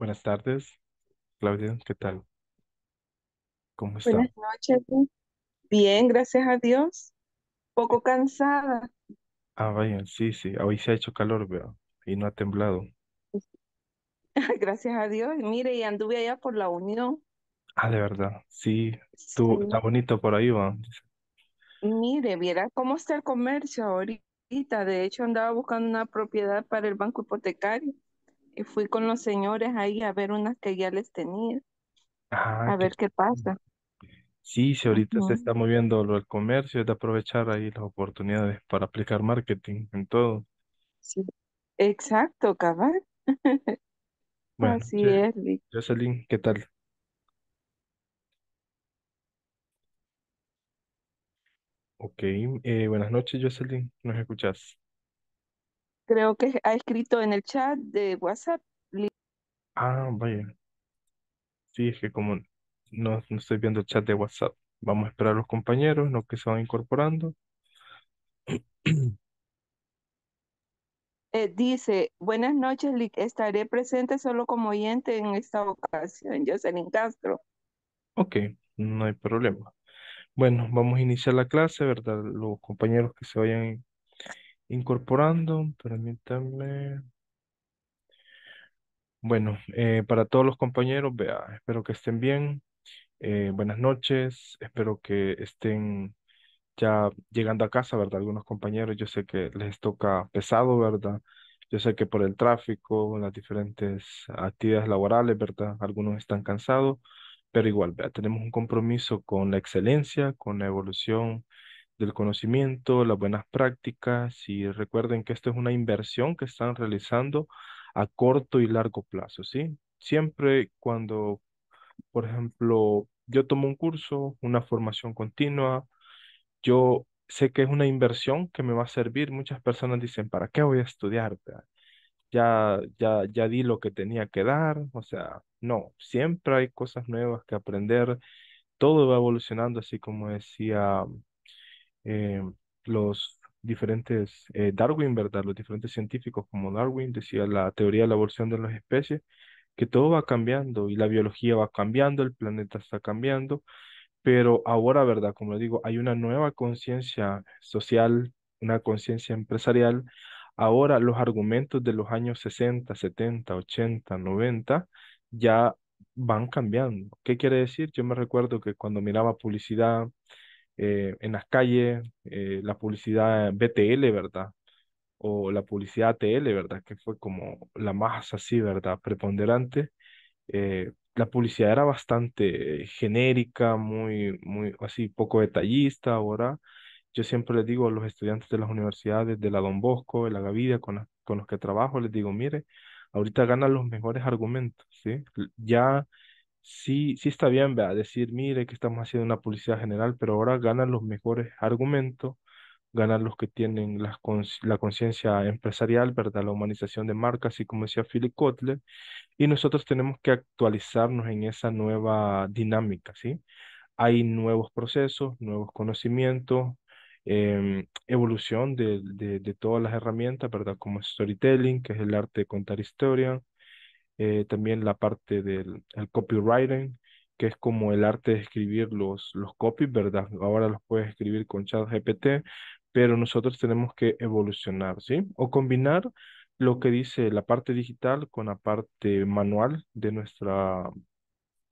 Buenas tardes, Claudia, ¿qué tal? ¿Cómo está? Buenas noches. Bien, gracias a Dios. Poco cansada. Ah, vaya, sí, sí, hoy se ha hecho calor, veo, y no ha temblado. Gracias a Dios. Mire, y anduve allá por la Unión. Ah, de verdad, sí, tú, está bonito por ahí, va. Mire, viera cómo está el comercio ahorita. De hecho, andaba buscando una propiedad para el banco hipotecario y fui con los señores ahí a ver unas que ya les tenía, ah, a ver qué pasa. Sí, si ahorita se está moviendo lo del comercio, es de aprovechar ahí las oportunidades para aplicar marketing en todo. Sí, exacto, cabal. Bueno, Así es, Jocelyn, ¿qué tal? Ok, eh, buenas noches, Jocelyn, ¿nos escuchas? Creo que ha escrito en el chat de WhatsApp. Ah, vaya. Sí, es que como no, estoy viendo el chat de WhatsApp, vamos a esperar a los compañeros, los que se van incorporando. Eh, dice, buenas noches, Estaré presente solo como oyente en esta ocasión, Yo Jocelyn Castro. Ok, no hay problema. Bueno, vamos a iniciar la clase, ¿verdad? Los compañeros que se vayan incorporando, permítanme. Bueno, eh, para todos los compañeros, vea, espero que estén bien. Eh, buenas noches, espero que estén ya llegando a casa, ¿verdad? Algunos compañeros, yo sé que les toca pesado, ¿verdad? Yo sé que por el tráfico, las diferentes actividades laborales, ¿verdad? Algunos están cansados, pero igual, vea tenemos un compromiso con la excelencia, con la evolución del conocimiento, las buenas prácticas y recuerden que esto es una inversión que están realizando a corto y largo plazo, ¿sí? Siempre cuando, por ejemplo, yo tomo un curso, una formación continua, yo sé que es una inversión que me va a servir. Muchas personas dicen, ¿para qué voy a estudiar? Ya, ya, ya di lo que tenía que dar. O sea, no, siempre hay cosas nuevas que aprender. Todo va evolucionando, así como decía eh, los diferentes, eh, Darwin, ¿verdad? Los diferentes científicos como Darwin decía la teoría de la evolución de las especies, que todo va cambiando y la biología va cambiando, el planeta está cambiando, pero ahora, ¿verdad? Como digo, hay una nueva conciencia social, una conciencia empresarial. Ahora los argumentos de los años 60, 70, 80, 90 ya van cambiando. ¿Qué quiere decir? Yo me recuerdo que cuando miraba publicidad, eh, en las calles, eh, la publicidad BTL, ¿verdad? O la publicidad ATL, ¿verdad? Que fue como la más así, ¿verdad? Preponderante. Eh, la publicidad era bastante genérica, muy, muy así, poco detallista ahora. Yo siempre le digo a los estudiantes de las universidades, de la Don Bosco, de la Gavidia, con, con los que trabajo, les digo, mire, ahorita ganan los mejores argumentos, ¿sí? Ya sí, está bien, vea, decir, mire que estamos haciendo una publicidad general, pero ahora ganan los mejores argumentos, ganan los que tienen la, conciencia empresarial, ¿verdad? La humanización de marcas, así como decía Philip Kotler, y nosotros tenemos que actualizarnos en esa nueva dinámica, ¿sí? Hay nuevos procesos, nuevos conocimientos, em, evolución de, de, todas las herramientas, ¿verdad? Como storytelling, que es el arte de contar historia, eh, también la parte del copywriting, que es como el arte de escribir los, los copies, ¿verdad? Ahora los puedes escribir con chat GPT, pero nosotros tenemos que evolucionar, ¿sí? O combinar lo que dice la parte digital con la parte manual de nuestra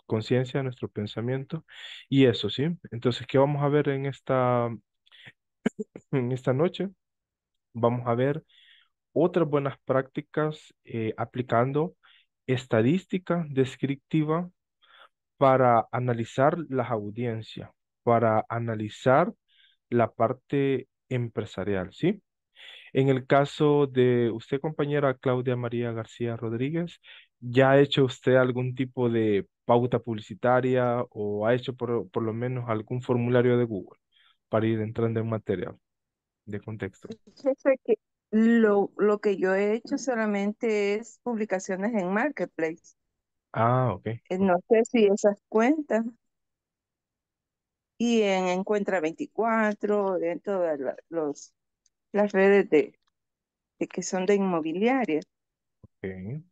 conciencia, de nuestro pensamiento, y eso, ¿sí? Entonces, ¿qué vamos a ver en esta, en esta noche? Vamos a ver otras buenas prácticas eh, aplicando estadística descriptiva para analizar las audiencias, para analizar la parte empresarial, ¿sí? En el caso de usted, compañera Claudia María García Rodríguez, ¿ya ha hecho usted algún tipo de pauta publicitaria o ha hecho por, lo menos algún formulario de Google para ir entrando en material de contexto? que, lo, lo que yo he hecho solamente es publicaciones en Marketplace. Ah, okay eh, No sé si esas cuentas Y en Encuentra 24, en todas las redes de, que son de inmobiliaria. Ok.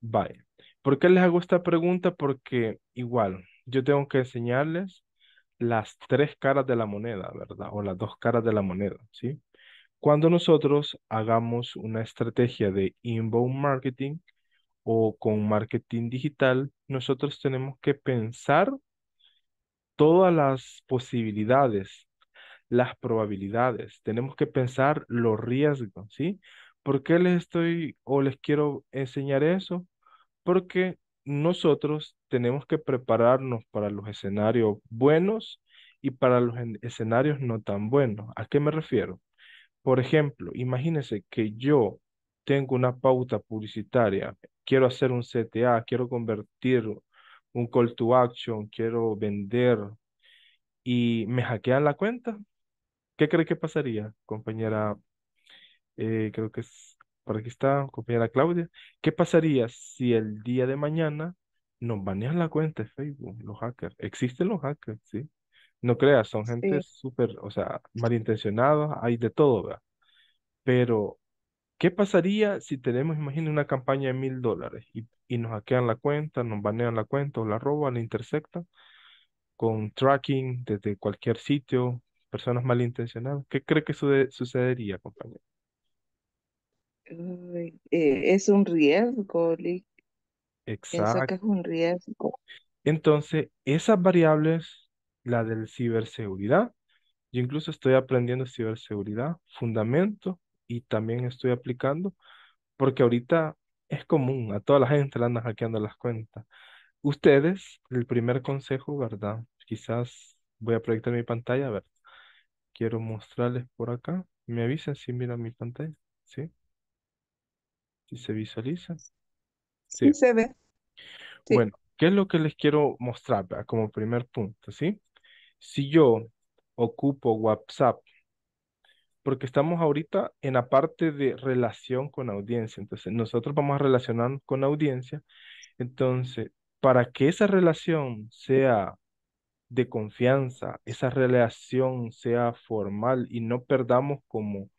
Vale. ¿Por qué les hago esta pregunta? Porque igual, yo tengo que enseñarles las tres caras de la moneda, ¿verdad? O las dos caras de la moneda, ¿sí? Cuando nosotros hagamos una estrategia de inbound marketing o con marketing digital, nosotros tenemos que pensar todas las posibilidades, las probabilidades, tenemos que pensar los riesgos, ¿sí? ¿Por qué les estoy o les quiero enseñar eso? Porque nosotros tenemos que prepararnos para los escenarios buenos y para los escenarios no tan buenos. ¿A qué me refiero? Por ejemplo, imagínense que yo tengo una pauta publicitaria, quiero hacer un CTA, quiero convertir un call to action, quiero vender y me hackean la cuenta. ¿Qué cree que pasaría, compañera? Eh, creo que es por aquí está, compañera Claudia. ¿Qué pasaría si el día de mañana nos banean la cuenta de Facebook, los hackers? Existen los hackers, ¿sí? No creas, son gente súper, o sea, malintencionada, hay de todo, ¿verdad? Pero, ¿qué pasaría si tenemos, imagina, una campaña de mil dólares y, nos hackean la cuenta, nos banean la cuenta o la roban, la intersectan con tracking desde cualquier sitio, personas malintencionadas? ¿Qué cree que sucedería, compañero? Eh, es un riesgo, Lick. Exacto. es un riesgo. Entonces, esas variables la del ciberseguridad. Yo incluso estoy aprendiendo ciberseguridad, fundamento, y también estoy aplicando, porque ahorita es común, a toda la gente le andan hackeando las cuentas. Ustedes, el primer consejo, ¿verdad? Quizás voy a proyectar mi pantalla, a ver, quiero mostrarles por acá. Me avisan si miran mi pantalla, ¿sí? Si se visualiza. Sí, se ve. Bueno, ¿qué es lo que les quiero mostrar como primer punto, sí? si yo ocupo WhatsApp, porque estamos ahorita en la parte de relación con audiencia, entonces nosotros vamos a relacionar con audiencia, entonces para que esa relación sea de confianza, esa relación sea formal y no perdamos como,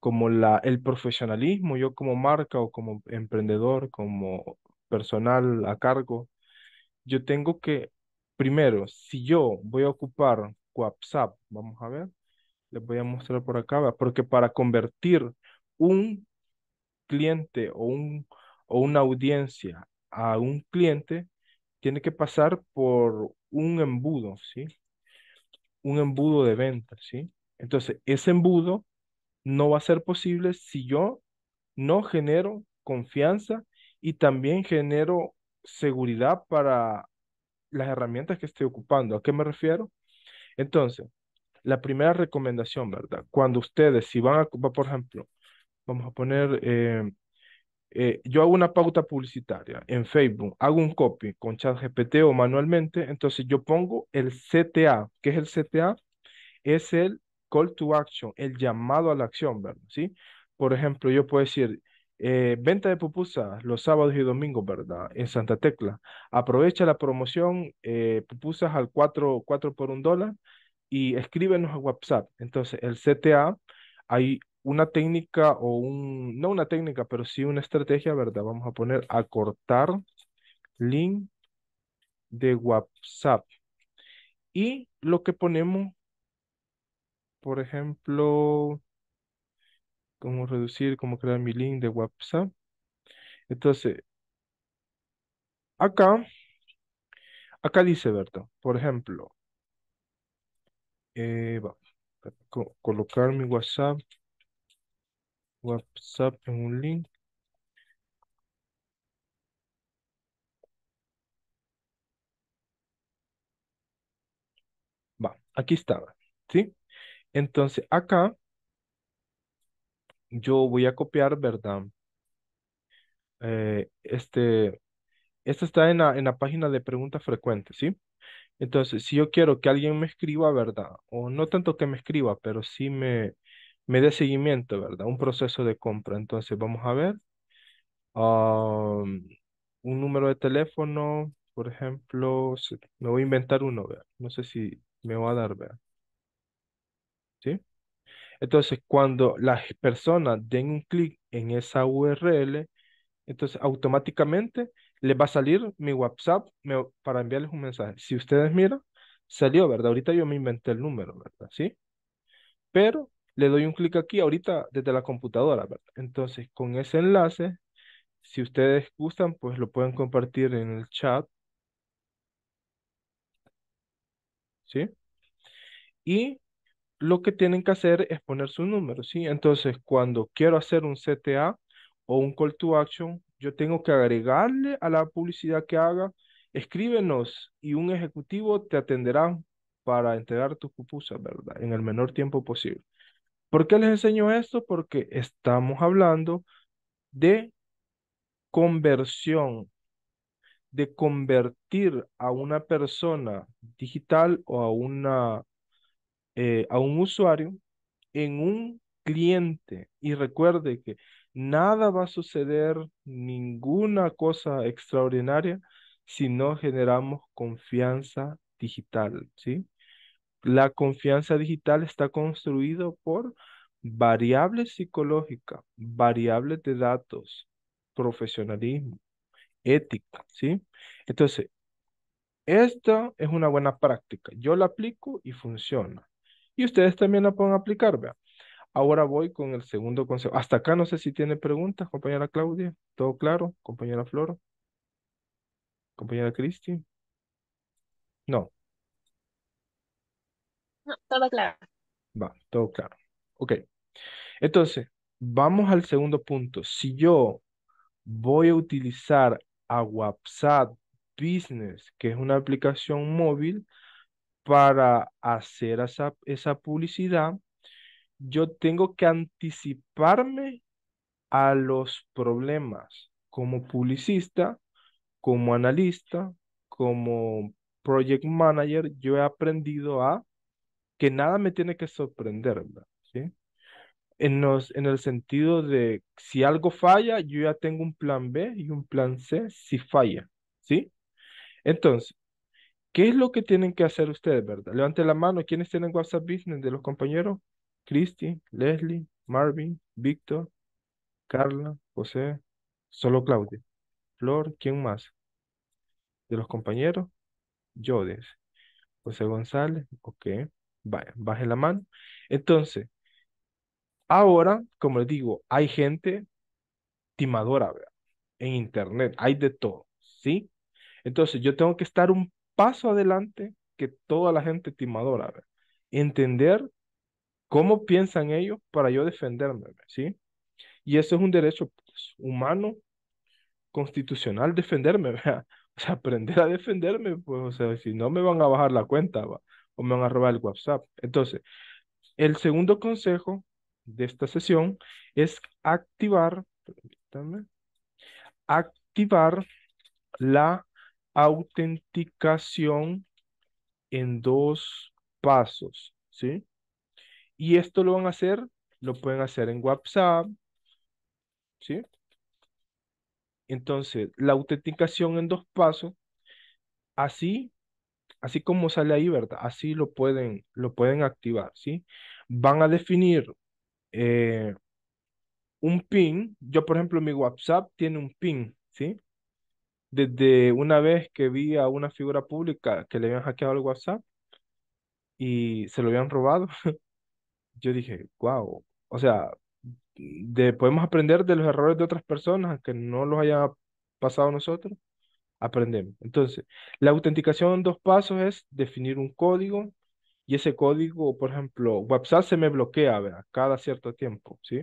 como la, el profesionalismo, yo como marca o como emprendedor, como personal a cargo, yo tengo que primero, si yo voy a ocupar WhatsApp, vamos a ver, les voy a mostrar por acá, porque para convertir un cliente o, una audiencia a un cliente, tiene que pasar por un embudo, ¿sí? Un embudo de venta, ¿sí? Entonces, ese embudo no va a ser posible si yo no genero confianza y también genero seguridad para las herramientas que estoy ocupando. ¿A qué me refiero? Entonces, la primera recomendación, ¿verdad? Cuando ustedes, si van a, por ejemplo, vamos a poner, eh, eh, yo hago una pauta publicitaria en Facebook, hago un copy con ChatGPT o manualmente, entonces yo pongo el CTA. ¿Qué es el CTA? Es el call to action, el llamado a la acción, ¿verdad? ¿Sí? Por ejemplo, yo puedo decir, eh, venta de pupusas los sábados y domingos, ¿verdad? En Santa Tecla. Aprovecha la promoción eh, pupusas al 4, por un dólar y escríbenos a WhatsApp. Entonces, el CTA, hay una técnica o un, no una técnica, pero sí una estrategia, ¿verdad? Vamos a poner acortar link de WhatsApp. Y lo que ponemos, por ejemplo, cómo reducir, cómo crear mi link de WhatsApp. Entonces, acá, acá dice, Berto, Por ejemplo, eh, colocar mi WhatsApp, WhatsApp en un link. Va, aquí estaba, ¿sí? Entonces, acá yo voy a copiar, ¿verdad? Eh, este, Esta está en la, página de preguntas frecuentes, ¿sí? Entonces, si yo quiero que alguien me escriba, ¿verdad? O no tanto que me escriba, pero sí me, me dé seguimiento, ¿verdad? Un proceso de compra. Entonces, vamos a ver. un número de teléfono, por ejemplo, me voy a inventar uno, ¿verdad? No sé si me va a dar, ¿verdad? ¿Sí? Entonces, cuando las personas den un clic en esa URL, entonces automáticamente les va a salir mi WhatsApp para enviarles un mensaje. Si ustedes miran, salió, ¿verdad? Ahorita yo me inventé el número, ¿verdad? ¿Sí? Pero le doy un clic aquí ahorita desde la computadora, ¿verdad? Entonces, con ese enlace, si ustedes gustan, pues lo pueden compartir en el chat. ¿Sí? Y lo que tienen que hacer es poner su número, ¿sí? Entonces, cuando quiero hacer un CTA o un call to action, yo tengo que agregarle a la publicidad que haga, escríbenos y un ejecutivo te atenderá para entregar tus pupusas, ¿verdad? En el menor tiempo posible. ¿Por qué les enseño esto? Porque estamos hablando de conversión, de convertir a una persona digital o a una eh, a un usuario en un cliente. Y recuerde que nada va a suceder, ninguna cosa extraordinaria, si no generamos confianza digital, ¿sí? La confianza digital está construido por variables psicológicas, variables de datos, profesionalismo, ética, ¿sí? Entonces, esta es una buena práctica. Yo la aplico y funciona y ustedes también la pueden aplicar, vean. Ahora voy con el segundo consejo. Hasta acá no sé si tiene preguntas, compañera Claudia. ¿Todo claro? Compañera Flor. Compañera Cristi. No. No, todo claro. Va, todo claro. Ok. Entonces, vamos al segundo punto. Si yo voy a utilizar a WhatsApp Business, que es una aplicación móvil, para hacer esa, esa publicidad, yo tengo que anticiparme a los problemas como publicista, como analista, como project manager, yo he aprendido a que nada me tiene que sorprender, ¿sí? En, en el sentido de si algo falla, yo ya tengo un plan B y un plan C si falla, ¿sí? Entonces, ¿Qué es lo que tienen que hacer ustedes, verdad? Levanten la mano. ¿Quiénes tienen WhatsApp Business de los compañeros? Christy, Leslie, Marvin, Víctor, Carla, José, solo Claudia. Flor, ¿quién más? De los compañeros, Jodes. José González, ok. Vaya, baje la mano. Entonces, ahora, como les digo, hay gente timadora, ¿verdad? En internet, hay de todo, ¿sí? Entonces, yo tengo que estar un paso adelante que toda la gente timadora. Entender cómo piensan ellos para yo defenderme, ¿sí? Y eso es un derecho pues, humano, constitucional, defenderme, O sea, aprender a defenderme, pues, o sea, si no me van a bajar la cuenta, o me van a robar el WhatsApp. Entonces, el segundo consejo de esta sesión es activar, activar la autenticación en dos pasos, ¿sí? Y esto lo van a hacer, lo pueden hacer en WhatsApp, ¿sí? Entonces, la autenticación en dos pasos, así, así como sale ahí, ¿verdad? Así lo pueden, lo pueden activar, ¿sí? Van a definir eh, un PIN. Yo, por ejemplo, mi WhatsApp tiene un PIN, ¿sí? desde una vez que vi a una figura pública que le habían hackeado el WhatsApp y se lo habían robado, yo dije, wow, o sea, de, podemos aprender de los errores de otras personas que no los haya pasado nosotros, aprendemos. Entonces, la autenticación en dos pasos es definir un código y ese código, por ejemplo, WhatsApp se me bloquea ¿verdad? cada cierto tiempo, ¿sí?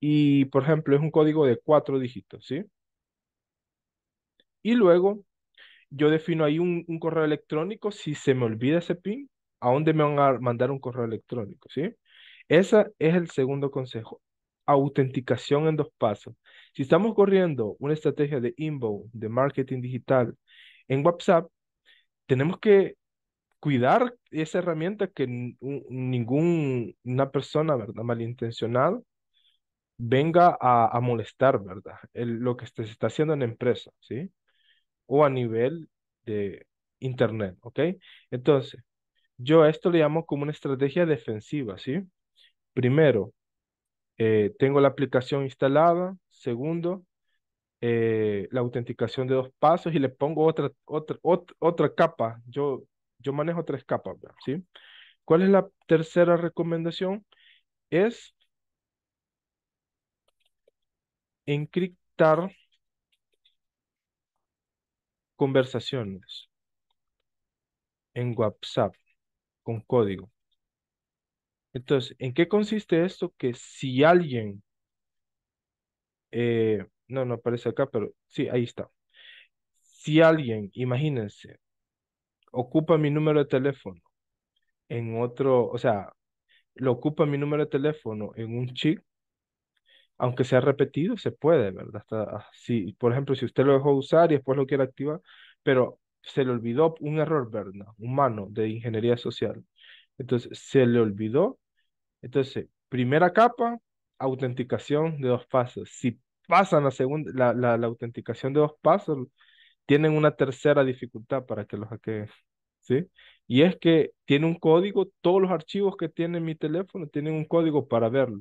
Y, por ejemplo, es un código de cuatro dígitos, ¿sí? Y luego yo defino ahí un, correo electrónico. Si se me olvida ese PIN, ¿a dónde me van a mandar un correo electrónico? ¿Sí? Ese es el segundo consejo. Autenticación en dos pasos. Si estamos corriendo una estrategia de inbound, de marketing digital en WhatsApp, tenemos que cuidar esa herramienta que ninguna persona, ¿verdad? Malintencionada venga a, molestar, ¿verdad? lo que se está haciendo en la empresa, ¿sí? o a nivel de Internet, ¿ok? Entonces, yo a esto le llamo como una estrategia defensiva, ¿sí? Primero, eh, tengo la aplicación instalada. Segundo, eh, la autenticación de dos pasos y le pongo otra, otra, otra, otra capa. Yo, yo manejo tres capas, ¿sí? ¿Cuál es la tercera recomendación? Es encriptar conversaciones en WhatsApp con código. Entonces, ¿en qué consiste esto? Que si alguien, eh, no, no aparece acá, pero sí, ahí está. Si alguien, imagínense, ocupa mi número de teléfono en otro, o sea, lo ocupa mi número de teléfono en un chip, aunque sea repetido, se puede, ¿verdad? Hasta, si, por ejemplo, si usted lo dejó usar y después lo quiere activar, pero se le olvidó un error, ¿verdad? Humano de ingeniería social. Entonces, se le olvidó. Entonces, primera capa, autenticación de dos pasos. Si pasan la, segunda, la, la, la autenticación de dos pasos, tienen una tercera dificultad para que los hackeen. ¿Sí? Y es que tiene un código, todos los archivos que tiene mi teléfono tienen un código para verlo.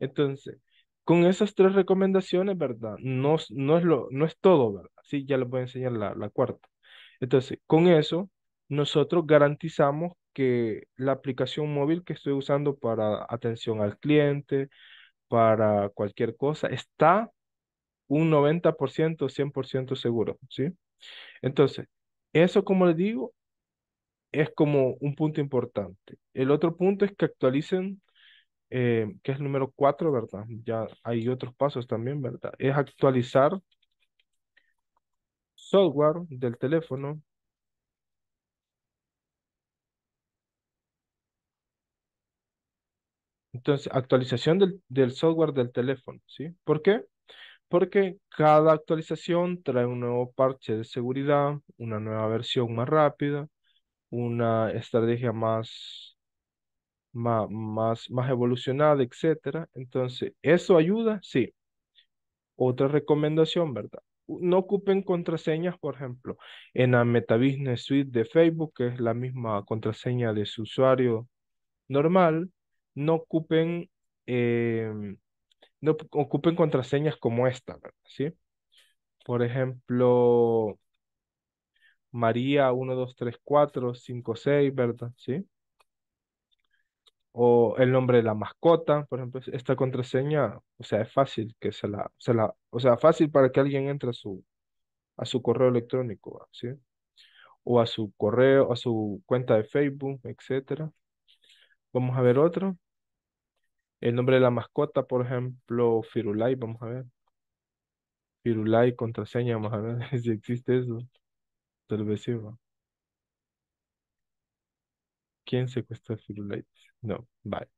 Entonces, con esas tres recomendaciones, ¿verdad? No, no, es, lo, no es todo, ¿verdad? Sí, ya les voy a enseñar la, la cuarta. Entonces, con eso, nosotros garantizamos que la aplicación móvil que estoy usando para atención al cliente, para cualquier cosa, está un 90%, 100% seguro, ¿sí? Entonces, eso, como les digo, es como un punto importante. El otro punto es que actualicen eh, que es el número cuatro, ¿verdad? Ya hay otros pasos también, ¿verdad? Es actualizar software del teléfono Entonces, actualización del, del, software del teléfono, ¿sí? ¿Por qué? Porque cada actualización trae un nuevo parche de seguridad, una nueva versión más rápida, una estrategia más más, más, más evolucionada, etcétera. Entonces, ¿eso ayuda? Sí. Otra recomendación, ¿verdad? No ocupen contraseñas, por ejemplo, en la MetaBusiness Suite de Facebook, que es la misma contraseña de su usuario normal, no ocupen, em, no ocupen contraseñas como esta, ¿verdad? ¿Sí? Por ejemplo, María uno, seis ¿verdad? ¿Sí? o el nombre de la mascota, por ejemplo, esta contraseña, o sea, es fácil que se la, se la, o sea, fácil para que alguien entre a su, a su correo electrónico, ¿sí? O a su correo, a su cuenta de Facebook, etcétera. Vamos a ver otro. El nombre de la mascota, por ejemplo, Firulai, vamos a ver. Firulai, contraseña, vamos a ver si existe eso. Tal vez sí, ¿Quién secuestró a No, vale.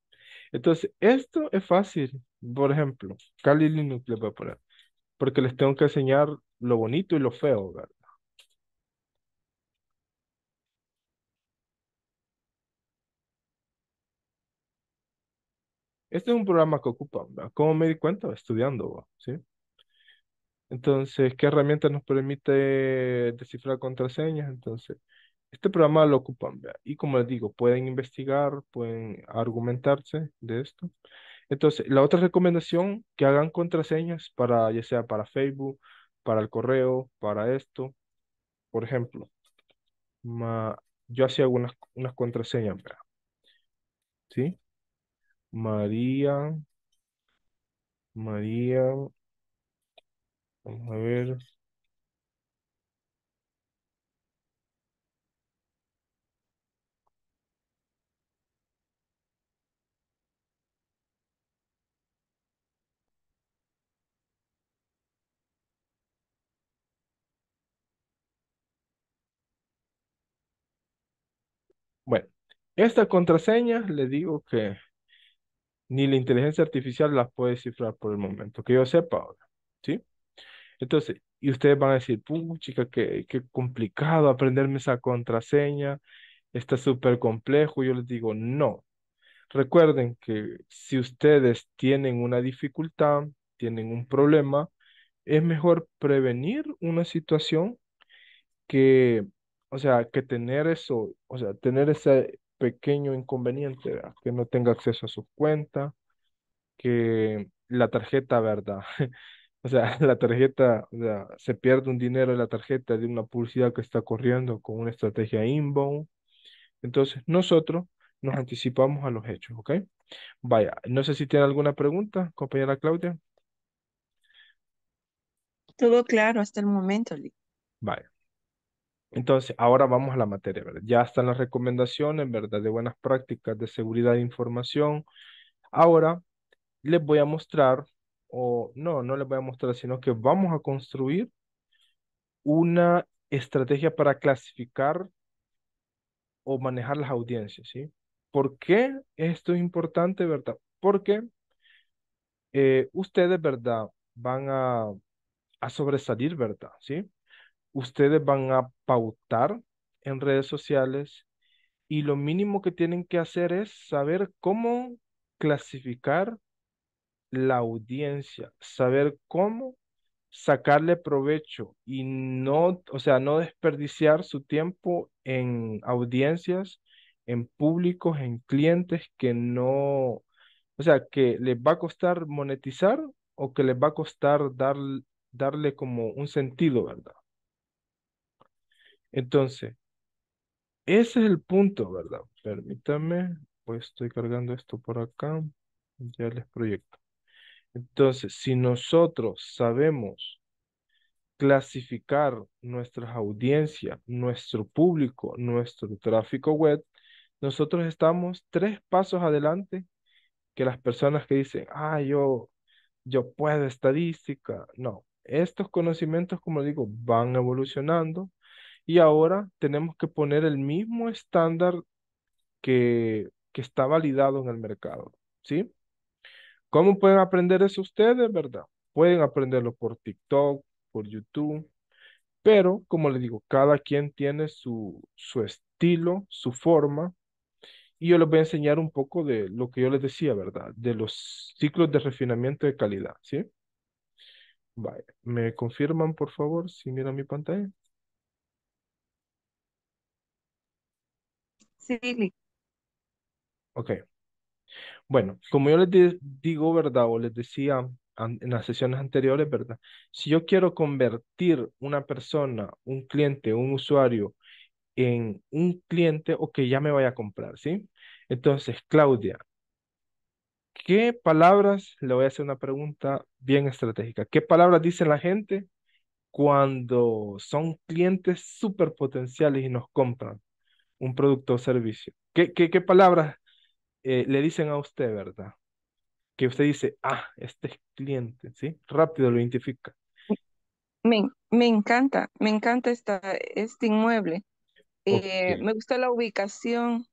Entonces, esto es fácil. Por ejemplo, Cali Linux les voy a poner. Porque les tengo que enseñar lo bonito y lo feo, ¿verdad? Este es un programa que ocupa, ¿verdad? ¿Cómo me di cuenta? Estudiando, ¿sí? Entonces, ¿qué herramienta nos permite descifrar contraseñas? Entonces, este programa lo ocupan, ¿vea? y como les digo, pueden investigar, pueden argumentarse de esto. Entonces, la otra recomendación, que hagan contraseñas para, ya sea para Facebook, para el correo, para esto. Por ejemplo, yo hacía unas, unas contraseñas, ¿verdad? ¿sí? María, María, vamos a ver, Esta contraseña le digo que ni la inteligencia artificial las puede cifrar por el momento, que yo sepa ahora, ¿sí? Entonces, y ustedes van a decir, chica qué, qué complicado aprenderme esa contraseña, está súper complejo. Yo les digo, no. Recuerden que si ustedes tienen una dificultad, tienen un problema, es mejor prevenir una situación que, o sea, que tener eso, o sea, tener ese, pequeño inconveniente, que no tenga acceso a su cuenta, que la tarjeta, ¿verdad? o sea, la tarjeta, se pierde un dinero en la tarjeta de una publicidad que está corriendo con una estrategia inbound. Entonces, nosotros nos anticipamos a los hechos, ¿ok? Vaya, no sé si tiene alguna pregunta, compañera Claudia. Todo claro hasta el momento, Lee. Vaya. Entonces, ahora vamos a la materia, ¿verdad? Ya están las recomendaciones, ¿verdad? De buenas prácticas de seguridad de información. Ahora les voy a mostrar, o no, no les voy a mostrar, sino que vamos a construir una estrategia para clasificar o manejar las audiencias, ¿sí? ¿Por qué esto es importante, verdad? Porque eh, ustedes, ¿verdad? Van a, a sobresalir, ¿verdad? ¿Sí? ustedes van a pautar en redes sociales y lo mínimo que tienen que hacer es saber cómo clasificar la audiencia, saber cómo sacarle provecho y no, o sea, no desperdiciar su tiempo en audiencias, en públicos, en clientes que no, o sea, que les va a costar monetizar o que les va a costar darle como un sentido, ¿verdad? Entonces, ese es el punto, ¿verdad? Permítanme, pues estoy cargando esto por acá, ya les proyecto. Entonces, si nosotros sabemos clasificar nuestras audiencias, nuestro público, nuestro tráfico web, nosotros estamos tres pasos adelante que las personas que dicen, ah, yo, yo puedo estadística. No, estos conocimientos, como digo, van evolucionando y ahora tenemos que poner el mismo estándar que, está validado en el mercado, ¿sí? ¿Cómo pueden aprender eso ustedes, verdad? Pueden aprenderlo por TikTok, por YouTube, pero como les digo, cada quien tiene su, estilo, su forma, y yo les voy a enseñar un poco de lo que yo les decía, ¿verdad? De los ciclos de refinamiento de calidad, ¿sí? ¿Me confirman, por favor, si miran mi pantalla? Sí, Ok. Bueno, como yo les digo, ¿verdad? O les decía en las sesiones anteriores, ¿verdad? Si yo quiero convertir una persona, un cliente, un usuario en un cliente o que ya me vaya a comprar, ¿sí? Entonces, Claudia, ¿qué palabras? Le voy a hacer una pregunta bien estratégica. ¿Qué palabras dice la gente cuando son clientes súper potenciales y nos compran? un producto o servicio. ¿Qué, qué, palabras eh, le dicen a usted, verdad? Que usted dice, ah, este es cliente, ¿sí? Rápido lo identifica. Me, me encanta, me encanta esta, este inmueble. Eh, me gusta la ubicación,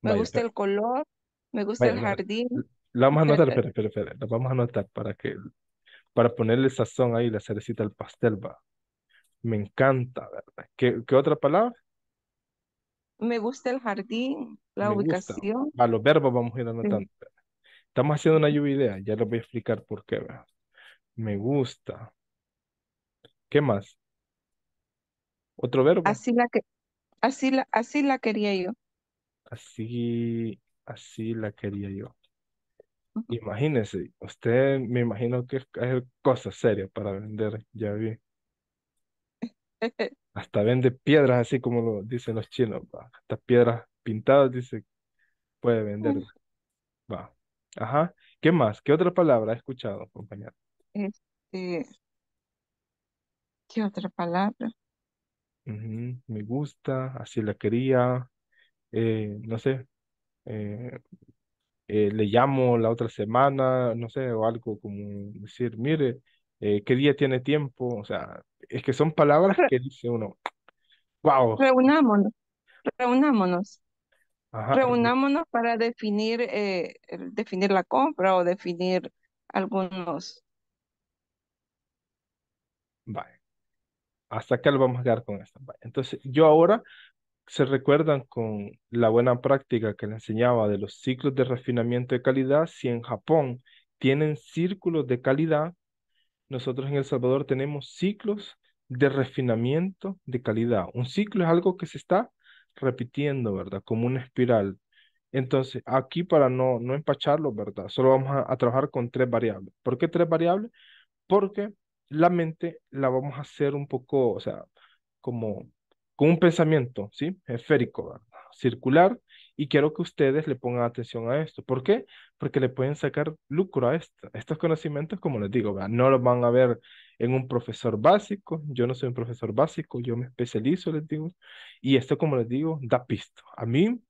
me gusta el color, me gusta el jardín. La vamos a anotar, espera, espera, espera, vamos a anotar para que, para ponerle sazón ahí, la cerecita al pastel, va. Me encanta, ¿verdad? qué otra palabra? Me gusta el jardín, la ubicación. A los verbos vamos a ir anotando. Estamos haciendo una lluvia idea, ya les voy a explicar por qué. Me gusta. ¿Qué más? Otro verbo. Así la que así la así la quería yo. Así así la quería yo. Imagínese. usted me imagino que es cosa seria para vender, ya vi. hasta vende piedras, así como lo dicen los chinos, Hasta piedras pintadas, dice, puede vender. Va. Ajá. ¿Qué más? ¿Qué otra palabra ha escuchado, compañero? Este, ¿qué otra palabra? Me gusta, así la quería, eh, no sé, eh, eh, le llamo la otra semana, no sé, o algo como decir, mire, eh, qué día tiene tiempo, o sea, es que son palabras que dice uno, wow. Reunámonos, reunámonos. Reunámonos para definir, eh, definir la compra o definir algunos. Vale. Hasta acá lo vamos a quedar con esto. Entonces, yo ahora se recuerdan con la buena práctica que le enseñaba de los ciclos de refinamiento de calidad, si en Japón tienen círculos de calidad, nosotros en El Salvador tenemos ciclos de refinamiento de calidad. Un ciclo es algo que se está repitiendo, ¿verdad? Como una espiral. Entonces, aquí para no, no empacharlo, ¿verdad? Solo vamos a, trabajar con tres variables. ¿Por qué tres variables? Porque la mente la vamos a hacer un poco, o sea, como con un pensamiento, ¿sí? Esférico, ¿verdad? circular, y quiero que ustedes le pongan atención a esto. ¿Por qué? Porque le pueden sacar lucro a esto. Estos conocimientos, como les digo, no los van a ver en un profesor básico. Yo no soy un profesor básico, yo me especializo, les digo. Y esto, como les digo, da pisto. A mí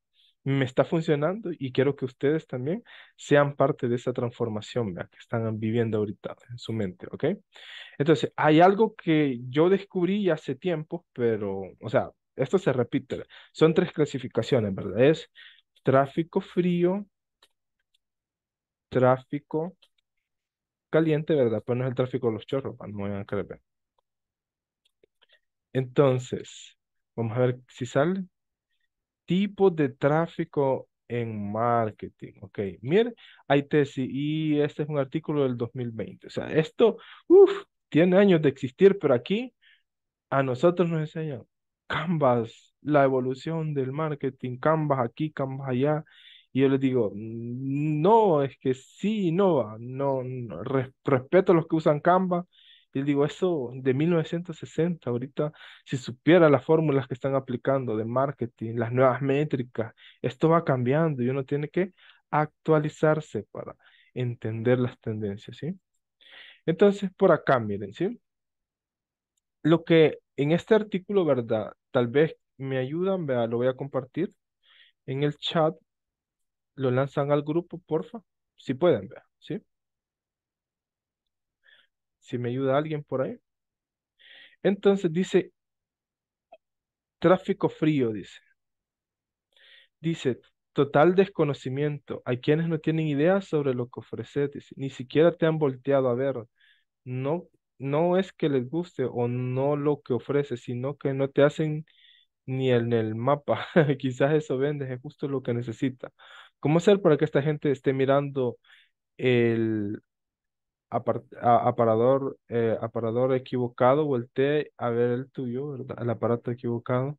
me está funcionando y quiero que ustedes también sean parte de esa transformación que están viviendo ahorita en su mente, ¿ok? Entonces, hay algo que yo descubrí hace tiempo, pero, o sea, esto se repite. Son tres clasificaciones, ¿verdad? Es tráfico frío, tráfico caliente, ¿verdad? Pues no es el tráfico de los chorros, no a creer. Entonces, vamos a ver si sale. Tipo de tráfico en marketing, ok. Miren, hay tesis y este es un artículo del 2020. O sea, esto, uff, tiene años de existir, pero aquí a nosotros nos enseñan Canvas, la evolución del marketing, Canvas aquí, Canvas allá. Y yo les digo, mm, no, es que sí no, no respeto a los que usan Canvas. Y les digo, eso de 1960, ahorita, si supiera las fórmulas que están aplicando de marketing, las nuevas métricas, esto va cambiando y uno tiene que actualizarse para entender las tendencias, ¿sí? Entonces, por acá, miren, ¿sí? lo que en este artículo, ¿verdad? Tal vez me ayudan, vea Lo voy a compartir en el chat. Lo lanzan al grupo, porfa. Si pueden, ¿verdad? ¿Sí? Si me ayuda alguien por ahí. Entonces dice, tráfico frío, dice. Dice, total desconocimiento. Hay quienes no tienen idea sobre lo que ofreces, Ni siquiera te han volteado a ver. No no es que les guste o no lo que ofrece, sino que no te hacen ni en el mapa. Quizás eso vendes, es justo lo que necesita. ¿Cómo hacer para que esta gente esté mirando el aparador, eh, aparador equivocado? Voltee a ver el tuyo, ¿verdad? El aparato equivocado.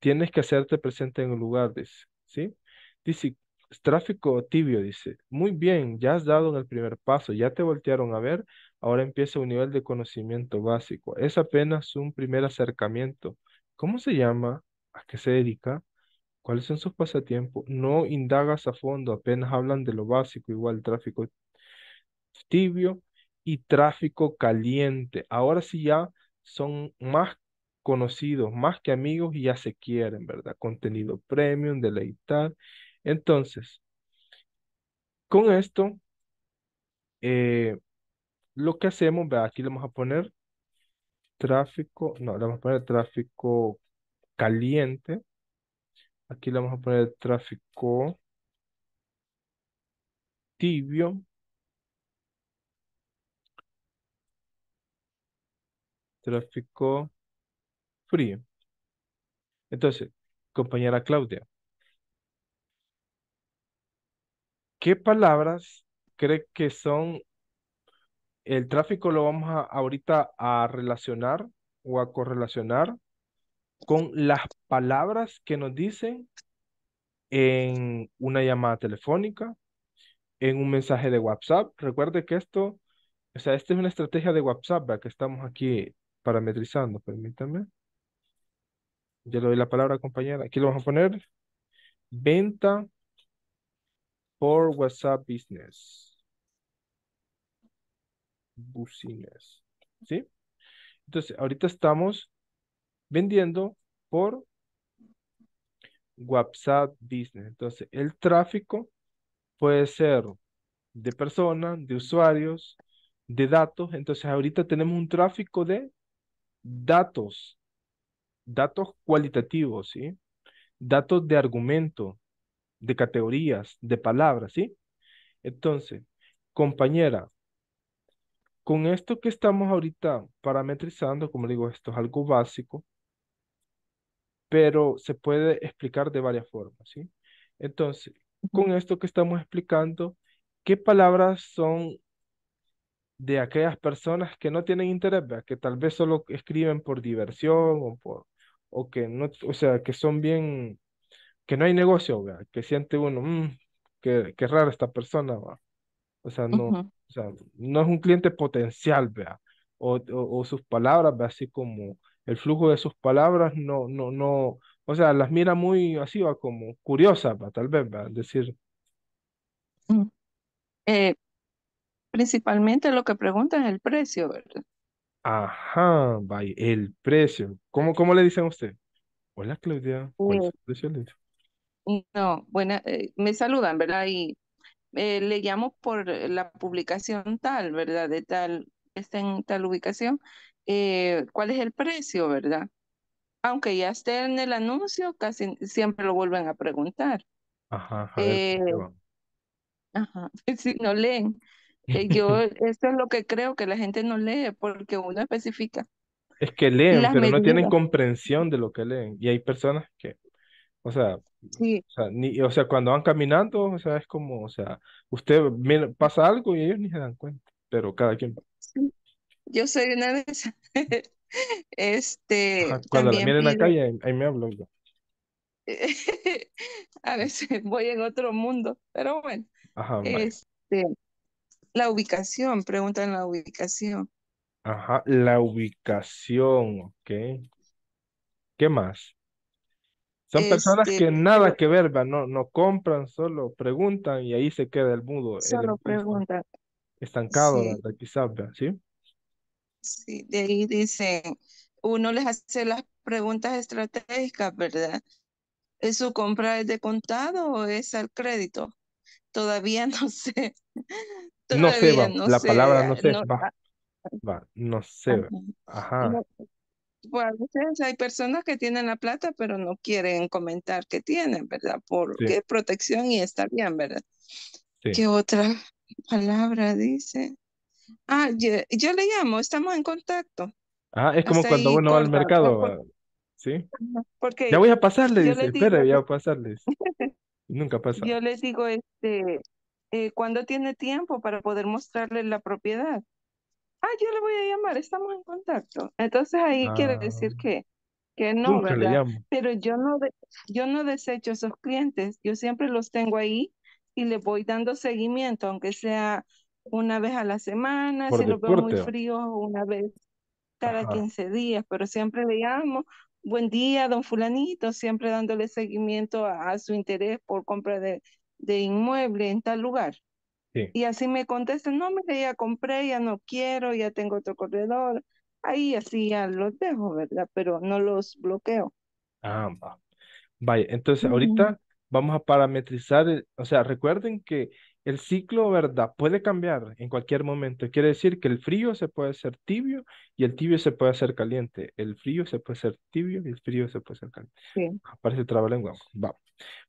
Tienes que hacerte presente en lugares dice, ¿sí? Dice, tráfico tibio, dice. Muy bien, ya has dado el primer paso, ya te voltearon a ver, Ahora empieza un nivel de conocimiento básico. Es apenas un primer acercamiento. ¿Cómo se llama? ¿A qué se dedica? ¿Cuáles son sus pasatiempos? No indagas a fondo, apenas hablan de lo básico, igual tráfico tibio y tráfico caliente. Ahora sí ya son más conocidos, más que amigos y ya se quieren, ¿verdad? Contenido premium, deleitar. Entonces, con esto, eh, lo que hacemos, vea, aquí le vamos a poner tráfico, no, le vamos a poner tráfico caliente. Aquí le vamos a poner tráfico tibio. Tráfico frío. Entonces, compañera Claudia, ¿qué palabras cree que son el tráfico lo vamos a, ahorita a relacionar o a correlacionar con las palabras que nos dicen en una llamada telefónica, en un mensaje de WhatsApp. Recuerde que esto, o sea, esta es una estrategia de WhatsApp que estamos aquí parametrizando, permítame. Ya le doy la palabra, compañera. Aquí lo vamos a poner. Venta por WhatsApp Business busines ¿Sí? Entonces, ahorita estamos vendiendo por WhatsApp Business. Entonces, el tráfico puede ser de personas, de usuarios, de datos. Entonces, ahorita tenemos un tráfico de datos, datos cualitativos, ¿sí? Datos de argumento, de categorías, de palabras, ¿sí? Entonces, compañera, con esto que estamos ahorita parametrizando, como digo, esto es algo básico, pero se puede explicar de varias formas, ¿sí? Entonces, con esto que estamos explicando, ¿qué palabras son de aquellas personas que no tienen interés, que tal vez solo escriben por diversión o por o que no, o sea, que son bien que no hay negocio, que siente uno, que, mm, que rara esta persona, ¿verdad? o sea, no, o sea, no es un cliente potencial, vea. O, o, sus palabras, ve así como el flujo de sus palabras, no, no, no. O sea, las mira muy así, va como curiosa tal vez, ¿vea? decir. Mm. Eh, principalmente lo que preguntan es el precio, ¿verdad? Ajá, vaya, el precio. ¿Cómo, cómo le dicen a usted? Hola, Claudia. No, bueno eh, me saludan, ¿verdad? Y eh, le llamo por eh, la publicación tal, ¿verdad? De tal, está en tal ubicación, eh, ¿cuál es el precio, verdad? Aunque ya esté en el anuncio, casi siempre lo vuelven a preguntar. Ajá, eh, ajá, si no leen. yo, esto es lo que creo que la gente no lee, porque uno especifica. Es que leen, pero no tienen comprensión de lo que leen. Y hay personas que, o sea, o sea, cuando van caminando, o sea, es como, o sea, usted pasa algo y ellos ni se dan cuenta, pero cada quien. Yo soy una de esas. este. cuando la miren en la calle, ahí, me hablo yo. a veces voy en otro mundo, pero bueno. este, la ubicación, preguntan la ubicación. Ajá, la ubicación, ok. ¿Qué más? Son personas este, que nada que ver, no, no compran, solo preguntan y ahí se queda el mudo. Solo preguntan. Estancado, Quizás, ¿sí? Sí, de ahí dicen, uno les hace las preguntas estratégicas, ¿verdad? ¿Es ¿Su compra es de contado o es al crédito? Todavía no sé. no sé, la palabra no ah, sé. No, va. Ah. no sé. Ajá pues a veces hay personas que tienen la plata, pero no quieren comentar que tienen, ¿verdad? Porque qué es protección y está bien, ¿verdad? ¿Qué otra palabra dice? Ah, yo, le llamo, estamos en contacto. Ah, es como cuando uno va al mercado, ah, ¿sí? Porque ya voy a pasarle, dice, voy a pasarles. Nunca pasa. Yo les digo, este, eh, ¿cuándo tiene tiempo para poder mostrarle la propiedad? ah, yo le voy a llamar, estamos en contacto. Entonces ahí quiere ah. decir que, que no, ¿verdad? Pero yo no, yo no desecho esos clientes, yo siempre los tengo ahí y les voy dando seguimiento, aunque sea una vez a la semana, si los veo muy fríos, una vez cada 15 días, pero siempre le llamo, buen día, don fulanito, siempre dándole seguimiento a, a su interés por compra de, de inmueble en tal lugar. Y así me contestan, no, mire, ya compré, ya no quiero, ya tengo otro corredor. Ahí así ya los dejo, ¿verdad? Pero no los bloqueo. Ah, va. Vaya, entonces ahorita vamos a parametrizar, o sea, recuerden que el ciclo, ¿verdad? Puede cambiar en cualquier momento. Quiere decir que el frío se puede hacer tibio y el tibio se puede hacer caliente. El frío se puede hacer tibio y el frío se puede hacer caliente. Sí. Parece trabalengua. Va.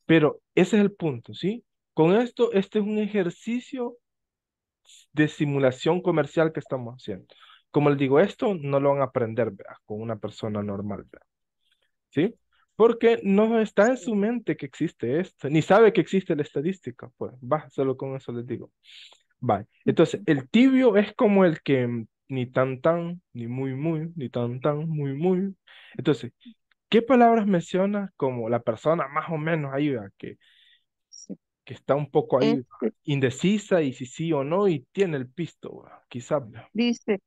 Pero ese es el punto, ¿sí? Con esto, este es un ejercicio de simulación comercial que estamos haciendo. Como les digo, esto no lo van a aprender con una persona normal, ¿sí? Porque no está en su mente que existe esto, ni sabe que existe la estadística, pues, va, solo con eso les digo. Vale, entonces, el tibio es como el que ni tan tan, ni muy muy, ni tan tan, muy muy. Entonces, ¿qué palabras menciona como la persona más o menos ayuda? Que que está un poco ahí indecisa y si sí o no y tiene el pisto, quizás. Dice,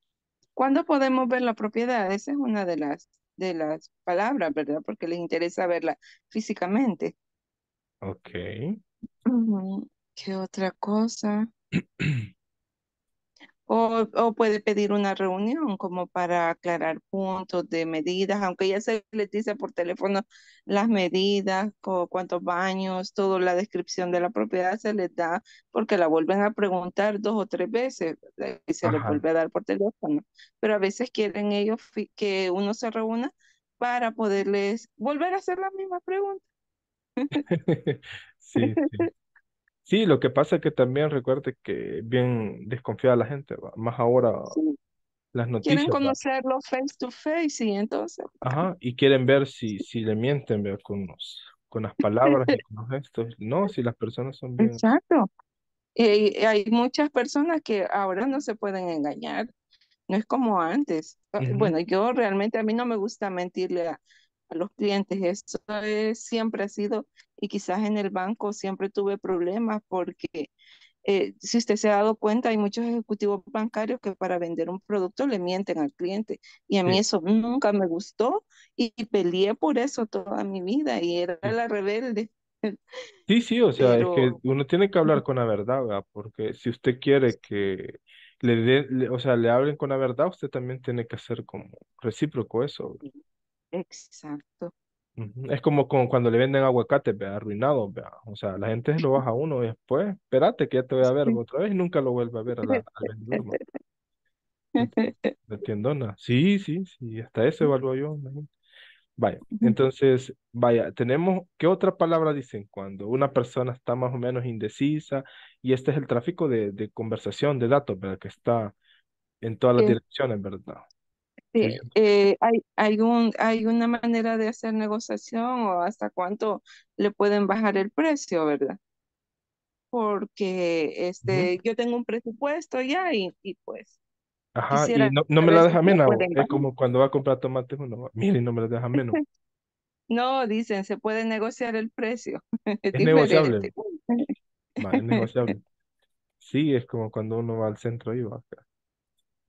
¿cuándo podemos ver la propiedad? Esa es una de las, de las palabras, ¿verdad? Porque les interesa verla físicamente. Ok. ¿Qué otra cosa? O, puede pedir una reunión como para aclarar puntos de medidas, aunque ya se les dice por teléfono las medidas, cuántos baños, toda la descripción de la propiedad se les da porque la vuelven a preguntar dos o tres veces eh, y se les vuelve a dar por teléfono. Pero a veces quieren ellos que uno se reúna para poderles volver a hacer la misma pregunta. sí. Sí, lo que pasa es que también recuerde que bien desconfiada la gente, Más ahora las noticias, Quieren conocerlo face to face y entonces. Ajá, y quieren ver si, si le mienten, Con con las palabras y con los gestos. No, si las personas son bien. Exacto. Y hay muchas personas que ahora no se pueden engañar, no es como antes. Ah, bueno, yo realmente a mí no me gusta mentirle a, a los clientes. Eso es, siempre ha sido, y quizás en el banco siempre tuve problemas porque eh, si usted se ha dado cuenta, hay muchos ejecutivos bancarios que para vender un producto le mienten al cliente. Y a mí eso nunca me gustó y peleé por eso toda mi vida y era la rebelde. Sí, sí, o sea, es que uno tiene que hablar con la verdad, Porque si usted quiere que le, o sea, le hablen con la verdad, usted también tiene que hacer como recíproco eso. Exacto. Es como cuando le venden aguacate, arruinado, O sea, la gente se lo baja uno y después, espérate que ya te voy a ver otra vez y nunca lo vuelve a ver a la, al este, Sí, sí, sí, hasta eso evalúo yo. Vaya, entonces, vaya, tenemos, ¿qué otra palabra dicen cuando una persona está más o menos indecisa? Y este es el tráfico de, de conversación, de datos, ¿verdad? Que está en todas las direcciones, ¿verdad? Sí, eh, hay, hay, un, hay una manera de hacer negociación o hasta cuánto le pueden bajar el precio, ¿verdad? Porque este, yo tengo un presupuesto ya y, y pues. Ajá, y no, me la deja menos. Es como cuando va a comprar tomates, uno, y no me la deja menos. no, dicen, se puede negociar el precio. es, negociable. es negociable. Sí, es como cuando uno va al centro y va acá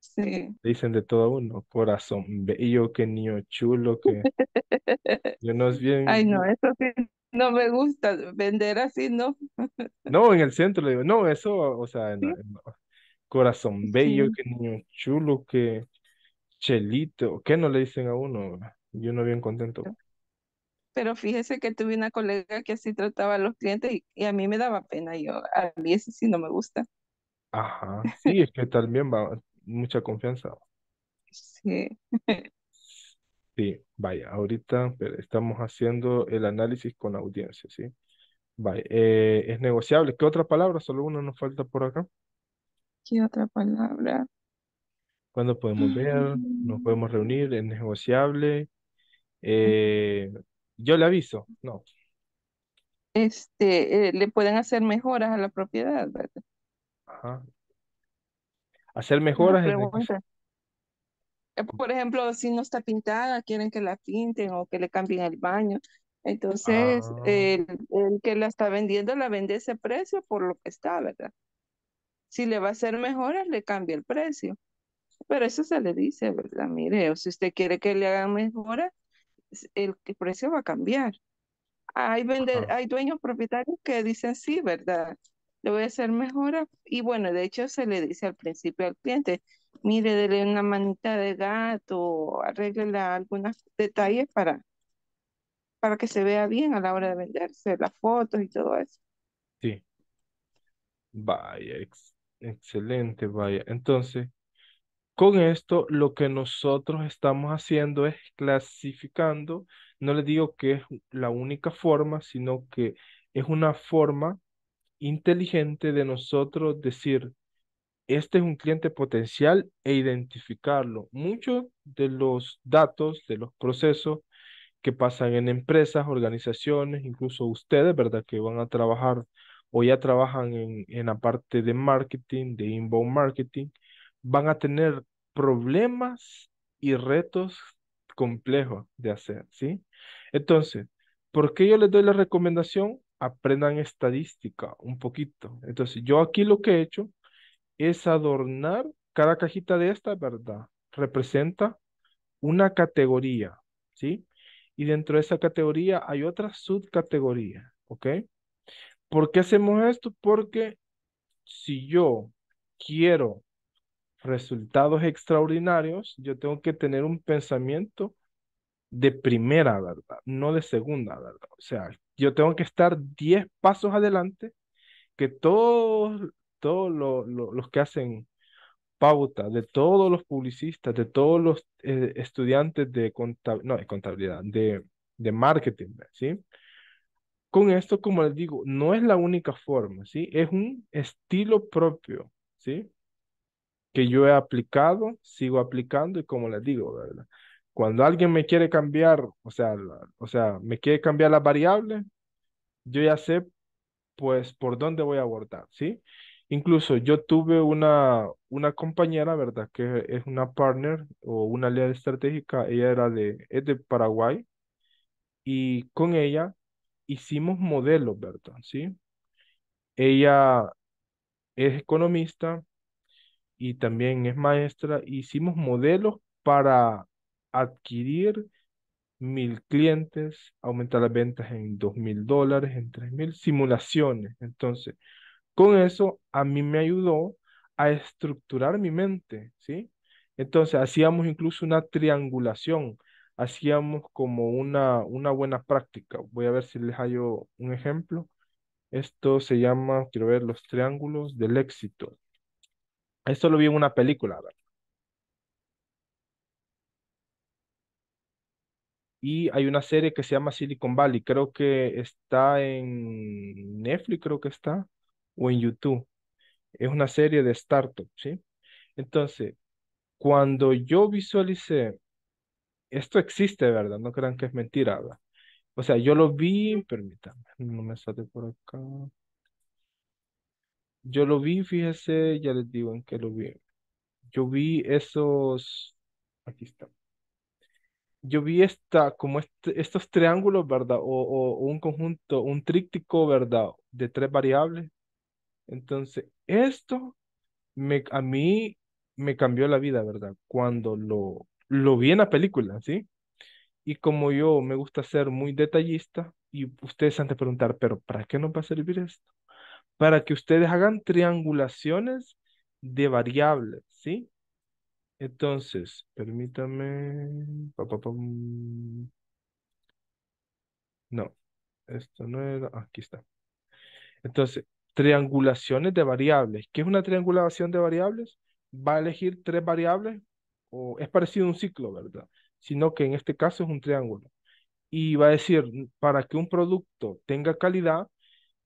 Sí. Dicen de todo uno, corazón bello, que niño chulo, que yo no es bien. Ay, no, eso sí, no me gusta vender así, no. No, en el centro le digo, no, eso, o sea, corazón bello, que niño chulo, que chelito, ¿qué no le dicen a uno? Yo no bien contento. Pero fíjese que tuve una colega que así trataba a los clientes y, a mí me daba pena, yo, a mí eso sí no me gusta. Ajá, sí, es que también va, mucha confianza. Sí. Sí, vaya, ahorita estamos haciendo el análisis con la audiencia, ¿sí? Vaya, eh, es negociable. ¿Qué otra palabra? Solo una nos falta por acá. ¿Qué otra palabra? ¿Cuándo podemos ver? ¿Nos ah. podemos reunir? ¿Es negociable? Eh, yo le aviso, no. Este, eh, le pueden hacer mejoras a la propiedad, ¿verdad? Ajá, hacer mejoras. Eh, por ejemplo, si no está pintada, quieren que la pinten o que le cambien el baño. Entonces, ah. el, el, que la está vendiendo la vende ese precio por lo que está, ¿verdad? Si le va a hacer mejoras, le cambia el precio. Pero eso se le dice, ¿verdad? Mire, o si usted quiere que le hagan mejoras, el, precio va a cambiar. Hay, vender, ah. hay dueños propietarios que dicen sí, ¿verdad? le voy a hacer mejora. Y bueno, de hecho se le dice al principio al cliente, mire, dele una manita de gato, arregle algunos detalles para, para que se vea bien a la hora de venderse, las fotos y todo eso. Sí. Vaya, excelente, vaya. Entonces, con esto lo que nosotros estamos haciendo es clasificando, no le digo que es la única forma, sino que es una forma inteligente de nosotros decir, este es un cliente potencial e identificarlo. Muchos de los datos, de los procesos que pasan en empresas, organizaciones, incluso ustedes, ¿verdad? Que van a trabajar o ya trabajan en, en la parte de marketing, de inbound marketing, van a tener problemas y retos complejos de hacer, ¿sí? Entonces, ¿por qué yo les doy la recomendación? aprendan estadística un poquito. Entonces, yo aquí lo que he hecho es adornar cada cajita de esta, ¿verdad? Representa una categoría, ¿sí? Y dentro de esa categoría hay otra subcategoría, ¿ok? ¿Por qué hacemos esto? Porque si yo quiero resultados extraordinarios, yo tengo que tener un pensamiento de primera, ¿verdad? No de segunda, ¿verdad? O sea, yo tengo que estar 10 pasos adelante que todos, los que hacen pauta, de todos los publicistas, de todos los eh, estudiantes de, de contabilidad, de, de, marketing, ¿sí? Con esto, como les digo, no es la única forma, ¿sí? Es un estilo propio, ¿sí? Que yo he aplicado, sigo aplicando y como les digo, ¿verdad? Cuando alguien me quiere cambiar, o sea, o sea, me quiere cambiar la variable, yo ya sé, pues, por dónde voy a abordar, ¿sí? Incluso yo tuve una, una compañera, ¿verdad? Que es una partner o una aliada estratégica, ella era de, es de Paraguay, y con ella hicimos modelos, ¿verdad? ¿Sí? Ella es economista y también es maestra, hicimos modelos para adquirir mil clientes, aumentar las ventas en dos mil dólares, en tres mil, simulaciones. Entonces, con eso a mí me ayudó a estructurar mi mente, ¿sí? Entonces, hacíamos incluso una triangulación, hacíamos como una, una buena práctica. Voy a ver si les hallo un ejemplo. Esto se llama, quiero ver, los triángulos del éxito. Esto lo vi en una película, ¿verdad? y hay una serie que se llama Silicon Valley, creo que está en Netflix, creo que está, o en YouTube. Es una serie de startups ¿sí? Entonces, cuando yo visualicé, esto existe, ¿verdad? No crean que es mentira, ¿verdad? O sea, yo lo vi, permítanme, no me sale por acá. Yo lo vi, fíjese, ya les digo en qué lo vi. Yo vi esos, aquí está yo vi esta, como este, estos triángulos, ¿verdad? O, o, un conjunto, un tríptico, ¿verdad? De tres variables. Entonces, esto me, a mí me cambió la vida, ¿verdad? Cuando lo, lo vi en la película, ¿sí? Y como yo me gusta ser muy detallista, y ustedes han de preguntar, pero ¿para qué nos va a servir esto? Para que ustedes hagan triangulaciones de variables, ¿sí? Entonces, permítame. No, esto no era. Aquí está. Entonces, triangulaciones de variables. ¿Qué es una triangulación de variables? Va a elegir tres variables, o es parecido a un ciclo, ¿verdad? Sino que en este caso es un triángulo. Y va a decir, para que un producto tenga calidad,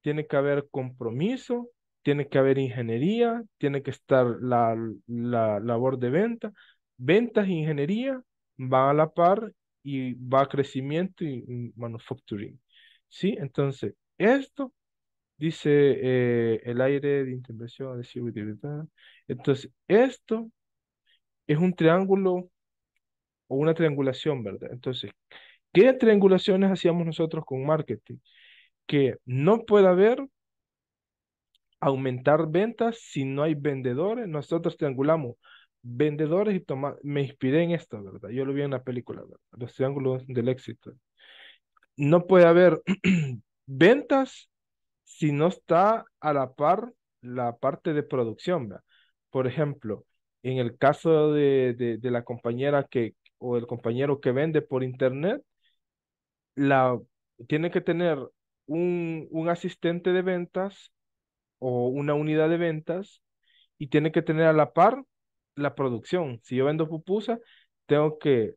tiene que haber compromiso, tiene que haber ingeniería, tiene que estar la, labor de venta. Ventas e ingeniería van a la par y va a crecimiento y, manufacturing. ¿Sí? Entonces, esto dice eh, el aire de intervención Entonces, esto es un triángulo o una triangulación, ¿verdad? Entonces, ¿qué triangulaciones hacíamos nosotros con marketing? Que no puede haber aumentar ventas si no hay vendedores. Nosotros triangulamos vendedores y tomar. Me inspiré en esto, ¿verdad? Yo lo vi en la película, ¿verdad? Los triángulos del éxito. No puede haber ventas si no está a la par la parte de producción, ¿verdad? Por ejemplo, en el caso de, de, de la compañera que o el compañero que vende por internet, la, tiene que tener un, un asistente de ventas o una unidad de ventas y tiene que tener a la par la producción. Si yo vendo pupusa, tengo que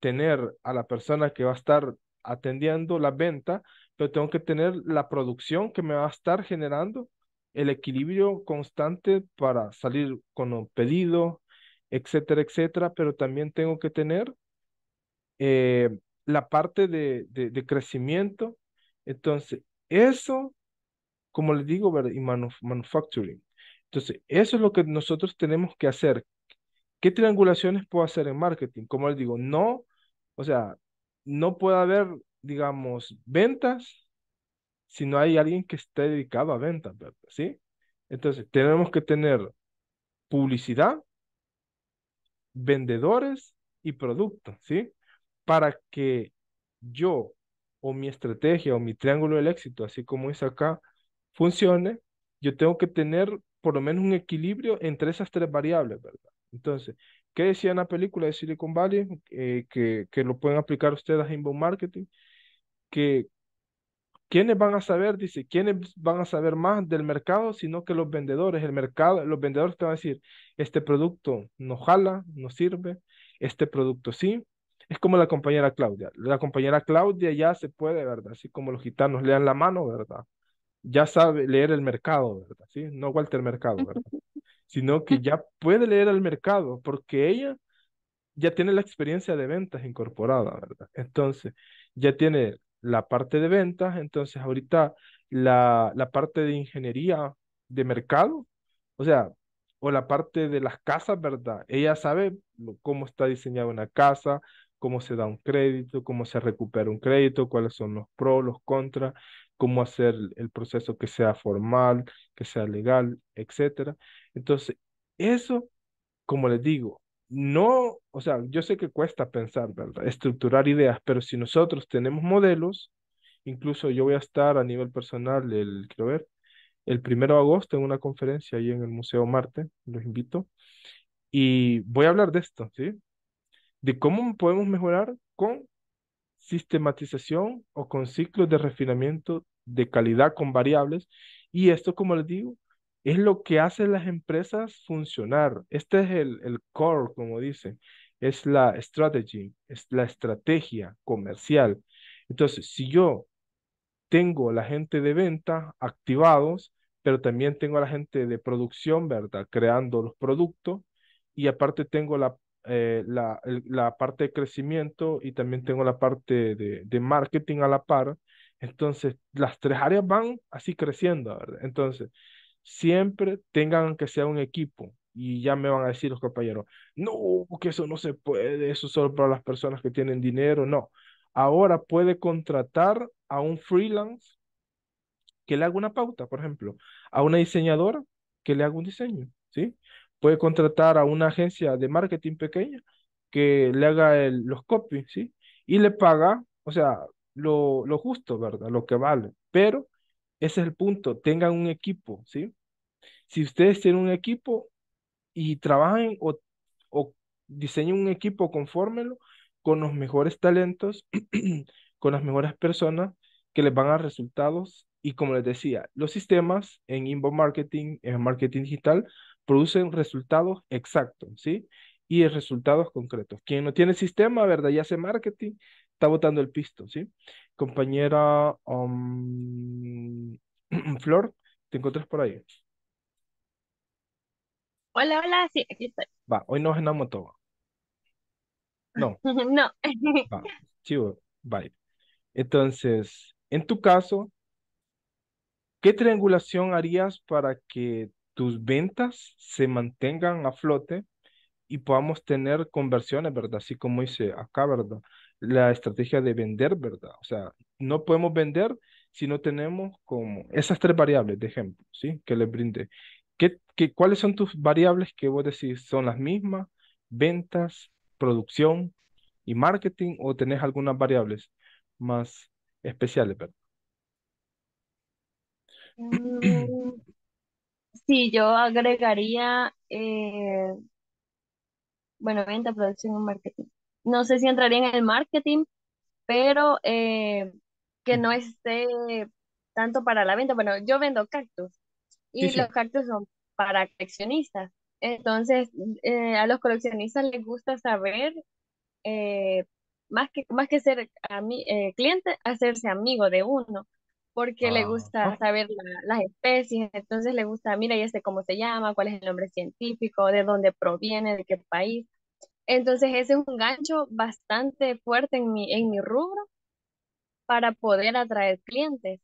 tener a la persona que va a estar atendiendo la venta, pero tengo que tener la producción que me va a estar generando el equilibrio constante para salir con un pedido, etcétera, etcétera, pero también tengo que tener eh, la parte de crecimiento. Entonces, eso como les digo, y manufacturing. Entonces, eso es lo que nosotros tenemos que hacer. ¿Qué triangulaciones puedo hacer en marketing? Como les digo, no, o sea, no puede haber, digamos, ventas si no hay alguien que esté dedicado a ventas, ¿verdad? ¿Sí? Entonces, tenemos que tener publicidad, vendedores y productos, ¿sí? Para que yo o mi estrategia o mi triángulo del éxito, así como es acá, funcione, yo tengo que tener por lo menos un equilibrio entre esas tres variables, ¿verdad? Entonces, ¿qué decía en la película de Silicon Valley? Eh, que, que, lo pueden aplicar ustedes a inbound marketing, que ¿quiénes van a saber? Dice, ¿quiénes van a saber más del mercado? Sino que los vendedores, el mercado, los vendedores te van a decir, este producto no jala, no sirve, este producto sí. Es como la compañera Claudia. La compañera Claudia ya se puede, ¿verdad? Así como los gitanos le dan la mano, ¿verdad? ya sabe leer el mercado, ¿verdad? ¿Sí? No Walter Mercado, ¿verdad? Sino que ya puede leer el mercado porque ella ya tiene la experiencia de ventas incorporada, ¿verdad? Entonces, ya tiene la parte de ventas, entonces ahorita la, la parte de ingeniería de mercado, o sea, o la parte de las casas, ¿verdad? Ella sabe cómo está diseñada una casa, cómo se da un crédito, cómo se recupera un crédito, cuáles son los pros, los contras, cómo hacer el proceso que sea formal, que sea legal, etcétera. Entonces, eso, como les digo, no, o sea, yo sé que cuesta pensar, ¿verdad? Estructurar ideas, pero si nosotros tenemos modelos, incluso yo voy a estar a nivel personal, el, quiero ver, el primero de agosto en una conferencia ahí en el Museo Marte, los invito, y voy a hablar de esto, ¿sí? De cómo podemos mejorar con sistematización o con ciclos de refinamiento de calidad con variables. Y esto, como les digo, es lo que hace las empresas funcionar. Este es el, core, como dicen, es la strategy, es la estrategia comercial. Entonces, si yo tengo la gente de venta activados, pero también tengo a la gente de producción, ¿verdad? Creando los productos y aparte tengo la eh, la, la, parte de crecimiento y también tengo la parte de, de, marketing a la par. Entonces, las tres áreas van así creciendo, Entonces, siempre tengan que sea un equipo y ya me van a decir los compañeros, no, que eso no se puede, eso solo para las personas que tienen dinero, no. Ahora puede contratar a un freelance que le haga una pauta, por ejemplo, a una diseñadora que le haga un diseño, ¿sí? puede contratar a una agencia de marketing pequeña que le haga los copies, ¿sí? Y le paga, o sea, lo, lo justo, ¿verdad? Lo que vale. Pero ese es el punto, tengan un equipo, ¿sí? Si ustedes tienen un equipo y trabajan o, o diseñen un equipo, confórmenlo con los mejores talentos, con las mejores personas que les van a resultados. Y como les decía, los sistemas en inbound marketing, en marketing digital, producen resultados exactos, ¿sí? Y resultados concretos. Quien no tiene sistema, ¿verdad? Y hace marketing, está botando el pisto, ¿sí? Compañera um, Flor, ¿te encuentras por ahí? Hola, hola, sí, aquí estoy. Va, hoy en la moto. No. no. Va, chivo, Entonces, en tu caso, ¿qué triangulación harías para que tus ventas se mantengan a flote y podamos tener conversiones, ¿verdad? Así como hice acá, ¿verdad? La estrategia de vender, ¿verdad? O sea, no podemos vender si no tenemos como esas tres variables de ejemplo, ¿sí? Que les brinde. ¿Qué, qué, cuáles son tus variables que vos decís son las mismas? Ventas, producción y marketing o tenés algunas variables más especiales, ¿verdad? Mm, Sí, yo agregaría, eh, bueno, venta, producción y marketing. No sé si entraría en el marketing, pero eh, que no esté tanto para la venta. Bueno, yo vendo cactus y los cactus son para coleccionistas. Entonces, eh, a los coleccionistas les gusta saber, más que, más que ser cliente, hacerse amigo de uno porque le ah, gusta saber las especies, entonces le gusta, mira, ya sé este cómo se llama, cuál es el nombre científico, de dónde proviene, de qué país. Entonces ese es un gancho bastante fuerte en mi, en mi rubro para poder atraer clientes.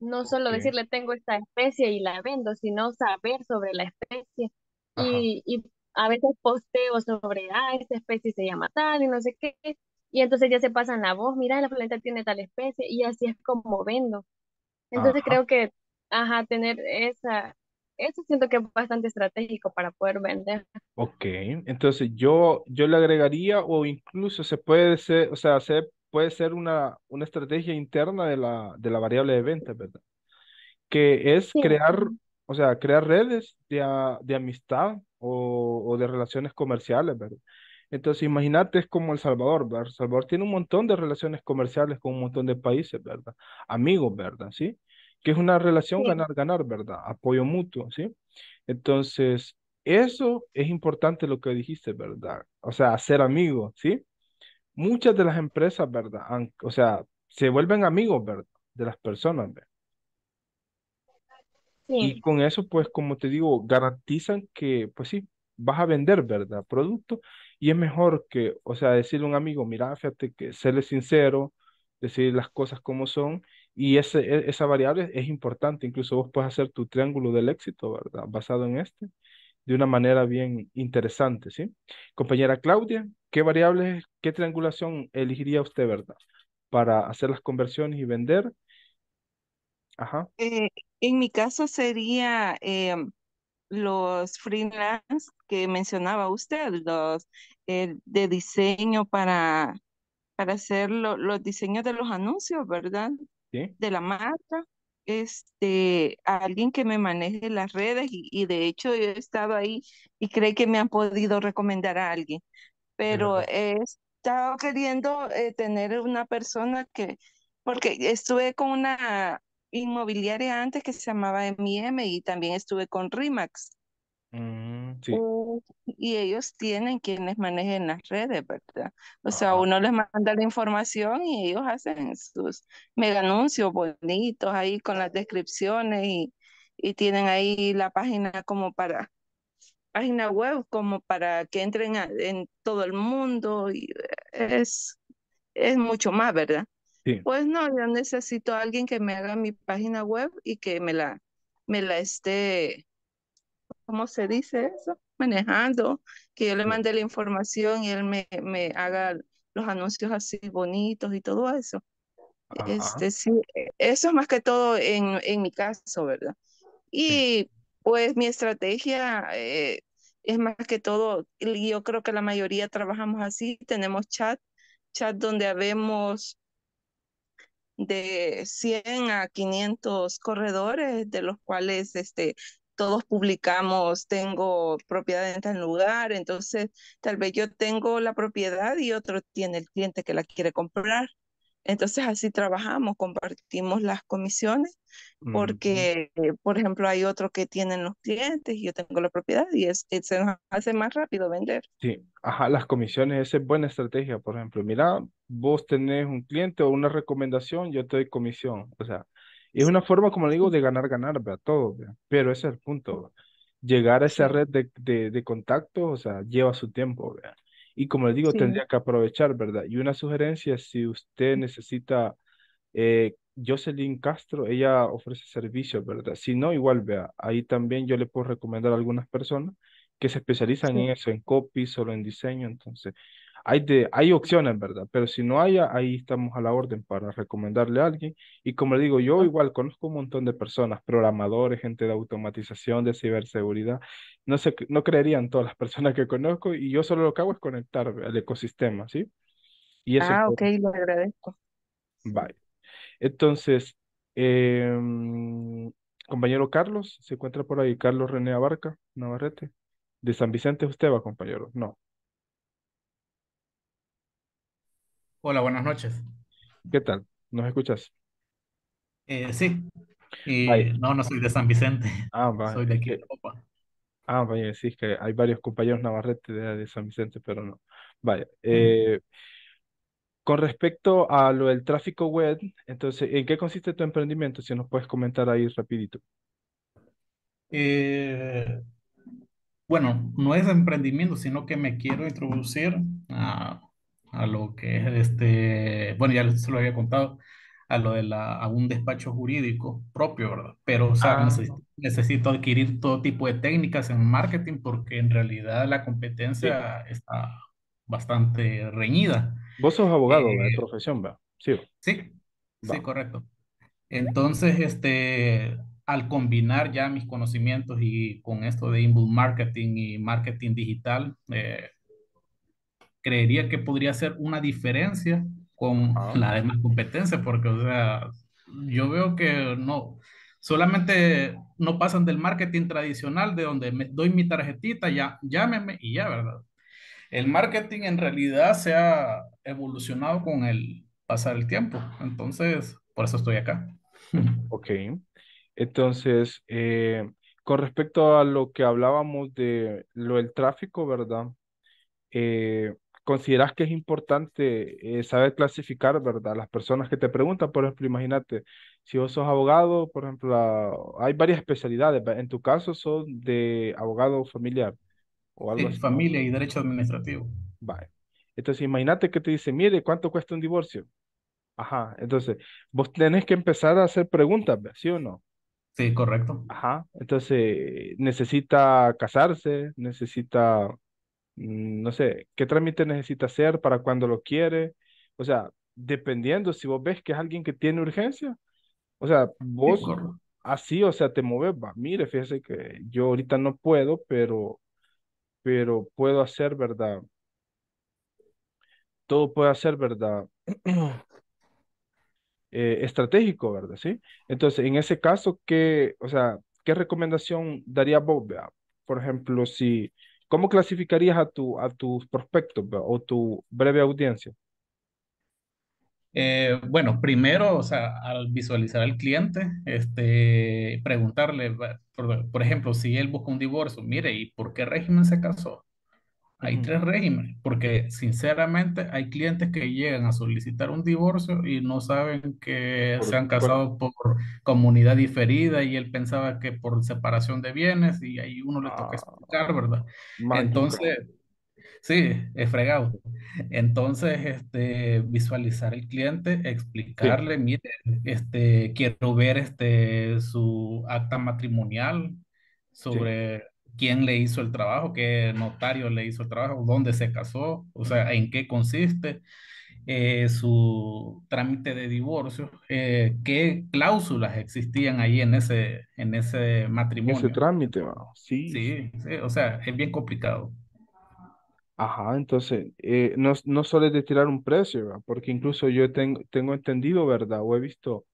No solo decirle tengo esta especie y la vendo, sino saber sobre la especie. Y, a veces posteo sobre, ah, esta especie se llama tal y no sé qué. Y entonces ya se pasan la voz, mira, la planta tiene tal especie y así es como vendo. Entonces creo que, ajá, tener esa, eso siento que es bastante estratégico para poder vender. Ok, entonces yo, yo le agregaría o incluso se puede ser, o sea, se puede ser una, una estrategia interna de la, de la variable de venta, ¿verdad? Que es crear, o sea, crear redes de, de amistad o, o de relaciones comerciales, ¿verdad? Entonces, imagínate, es como El Salvador, ¿verdad? El Salvador tiene un montón de relaciones comerciales con un montón de países, ¿verdad? Amigos, ¿verdad? ¿Sí? Que es una relación ganar-ganar, ¿verdad? Apoyo mutuo, ¿sí? Entonces, eso es importante lo que dijiste, ¿verdad? O sea, ser amigos, ¿sí? Muchas de las empresas, ¿verdad? o sea, se vuelven amigos, ¿verdad? De las personas, ¿verdad? Sí. Y con eso, pues, como te digo, garantizan que, pues sí, vas a vender, ¿verdad? Producto y es mejor que, o sea, decirle a un amigo, mira, fíjate que serle sincero, decir las cosas como son, y ese, e, esa variable es importante. Incluso vos puedes hacer tu triángulo del éxito, ¿verdad? Basado en este, de una manera bien interesante, ¿sí? Compañera Claudia, ¿qué variables, qué triangulación elegiría usted, ¿verdad? Para hacer las conversiones y vender. Ajá. Eh, en mi caso sería em, los freelance que mencionaba usted, los eh, de diseño para, para hacer los diseños de los anuncios, ¿verdad? De la marca. Este, alguien que me maneje las redes y, de hecho yo he estado ahí y cree que me han podido recomendar a alguien, pero he estado queriendo eh, tener una persona que, porque estuve con una inmobiliaria antes que se llamaba MIM y también estuve con RIMAX. Mm, uh, y ellos tienen quienes manejen las redes, ¿verdad? O sea, uno les manda la información y ellos hacen sus mega anuncios bonitos ahí con las descripciones y, y tienen ahí la página como para página web como para que entren en todo el mundo y es, es mucho más, ¿verdad? Pues no, yo necesito a alguien que me haga mi página web y que me la, me la esté, ¿cómo se dice eso? Manejando, que yo le mande la información y él me, me haga los anuncios así bonitos y todo eso. Este, sí, e, eso es más que todo en, en mi caso, ¿verdad? Y pues mi estrategia eh, es más que todo, yo creo que la mayoría trabajamos así, tenemos chat, chat donde habemos de 100 a 500 corredores, de los cuales este, todos publicamos, tengo propiedad en tal lugar, entonces tal vez yo tengo la propiedad y otro tiene el cliente que la quiere comprar. Entonces así trabajamos, compartimos las comisiones, porque, por ejemplo, hay otro que tienen los clientes y yo tengo la propiedad y es, eh, se nos hace más rápido vender. Sí, ajá, las comisiones, esa es buena estrategia, por ejemplo. Mira, vos tenés un cliente o una recomendación, yo te doy comisión. O sea, es una forma, como le digo, de ganar, ganar, vea, Todo, Pero ese es el punto, Llegar a esa red de, de, contactos, o sea, lleva su tiempo, vea. Y como les digo, tendría que aprovechar, ¿verdad? Y una sugerencia, si usted mm. necesita, eh, Jocelyn Castro, ella ofrece servicios, ¿verdad? Si no, igual, vea, ahí también yo le puedo recomendar a algunas personas que se especializan en eso, en copy, solo en diseño, entonces hay, de, hay opciones, ¿verdad? Pero si no haya, ahí estamos a la orden para recomendarle a alguien. Y como le digo, yo ah. igual conozco un montón de personas, programadores, gente de automatización, de ciberseguridad. No, sé, no creerían todas las personas que conozco y yo solo lo que hago es conectar al ecosistema, ¿sí? ah, ok, lo agradezco. Bye. Entonces, em, compañero Carlos, ¿se encuentra por ahí? Carlos René Abarca, Navarrete. De San Vicente usted va, compañero. No. Hola, buenas noches. ¿Qué tal? ¿Nos escuchas? Eh, sí. no, no soy de San Vicente. Ah, Soy de aquí de Ah, vaya, decís es que hay varios compañeros navarrete de, San Vicente, pero no. Vaya. Eh, con respecto a lo del tráfico web, entonces, ¿en qué consiste tu emprendimiento? Si nos puedes comentar ahí rapidito. Eh, bueno, no es emprendimiento, sino que me quiero introducir a a lo que este, bueno, ya se lo había contado, a lo de la, a un despacho jurídico propio, ¿verdad? Pero, o sea, ah, necesito, adquirir todo tipo de técnicas en marketing porque en realidad la competencia está bastante reñida. Vos sos abogado de eh, profesión, ¿verdad? Sí. Sí, sí, correcto. Entonces, este, al combinar ya mis conocimientos y con esto de inbound marketing y marketing digital, eh, creería que podría ser una diferencia con ah. la de demás competencia porque, o sea, yo veo que no, solamente no pasan del marketing tradicional de donde me, doy mi tarjetita, ya, llámeme y ya, ¿verdad? El marketing en realidad se ha evolucionado con el pasar el tiempo, entonces, por eso estoy acá. Ok, entonces, eh, con respecto a lo que hablábamos de lo del tráfico, ¿verdad? Eh, consideras que es importante eh, saber clasificar, ¿verdad? Las personas que te preguntan, por ejemplo, imagínate, si vos sos abogado, por ejemplo, hay varias especialidades, en tu caso son de abogado familiar o algo Familia y derecho administrativo. Vale. Entonces, imagínate que te dice, mire, ¿cuánto cuesta un divorcio? Ajá, entonces, vos tenés que empezar a hacer preguntas, ¿sí o no? Sí, correcto. Ajá, entonces, necesita casarse, necesita Mm, no sé, qué trámite necesita hacer, para cuando lo quiere. O sea, dependiendo si vos ves que es alguien que tiene urgencia, o sea, vos así, o sea, te mueves, va, mire, fíjese que yo ahorita no puedo, pero, pero puedo hacer, ¿verdad? Todo puede hacer, ¿verdad? Eh, estratégico, ¿verdad? Sí. Entonces, en ese caso, ¿qué, o sea, qué recomendación daría vos, Por ejemplo, si ¿Cómo clasificarías a, tu, a tus prospectos o tu breve audiencia? Eh, bueno, primero, o sea, al visualizar al cliente, este, preguntarle, por, ejemplo, si él busca un divorcio, mire, ¿y por qué régimen se casó? Hay tres regímenes, porque sinceramente hay clientes que llegan a solicitar un divorcio y no saben que se han casado por... comunidad diferida y él pensaba que por separación de bienes y ahí uno le toca ah, explicar, ¿verdad? Entonces, sí, es fregado. Entonces, este, visualizar el cliente, explicarle, mire, este, quiero ver este, su acta matrimonial sobre quién le hizo el trabajo, qué notario le hizo el trabajo, dónde se casó, o sea, en qué consiste eh, su trámite de divorcio, eh, qué cláusulas existían ahí en ese, en ese matrimonio. Ese trámite, Sí, sí, o sea, es bien complicado. Ajá, entonces, eh, no, no solo tirar un precio, porque incluso yo tengo, tengo entendido, ¿verdad? O he visto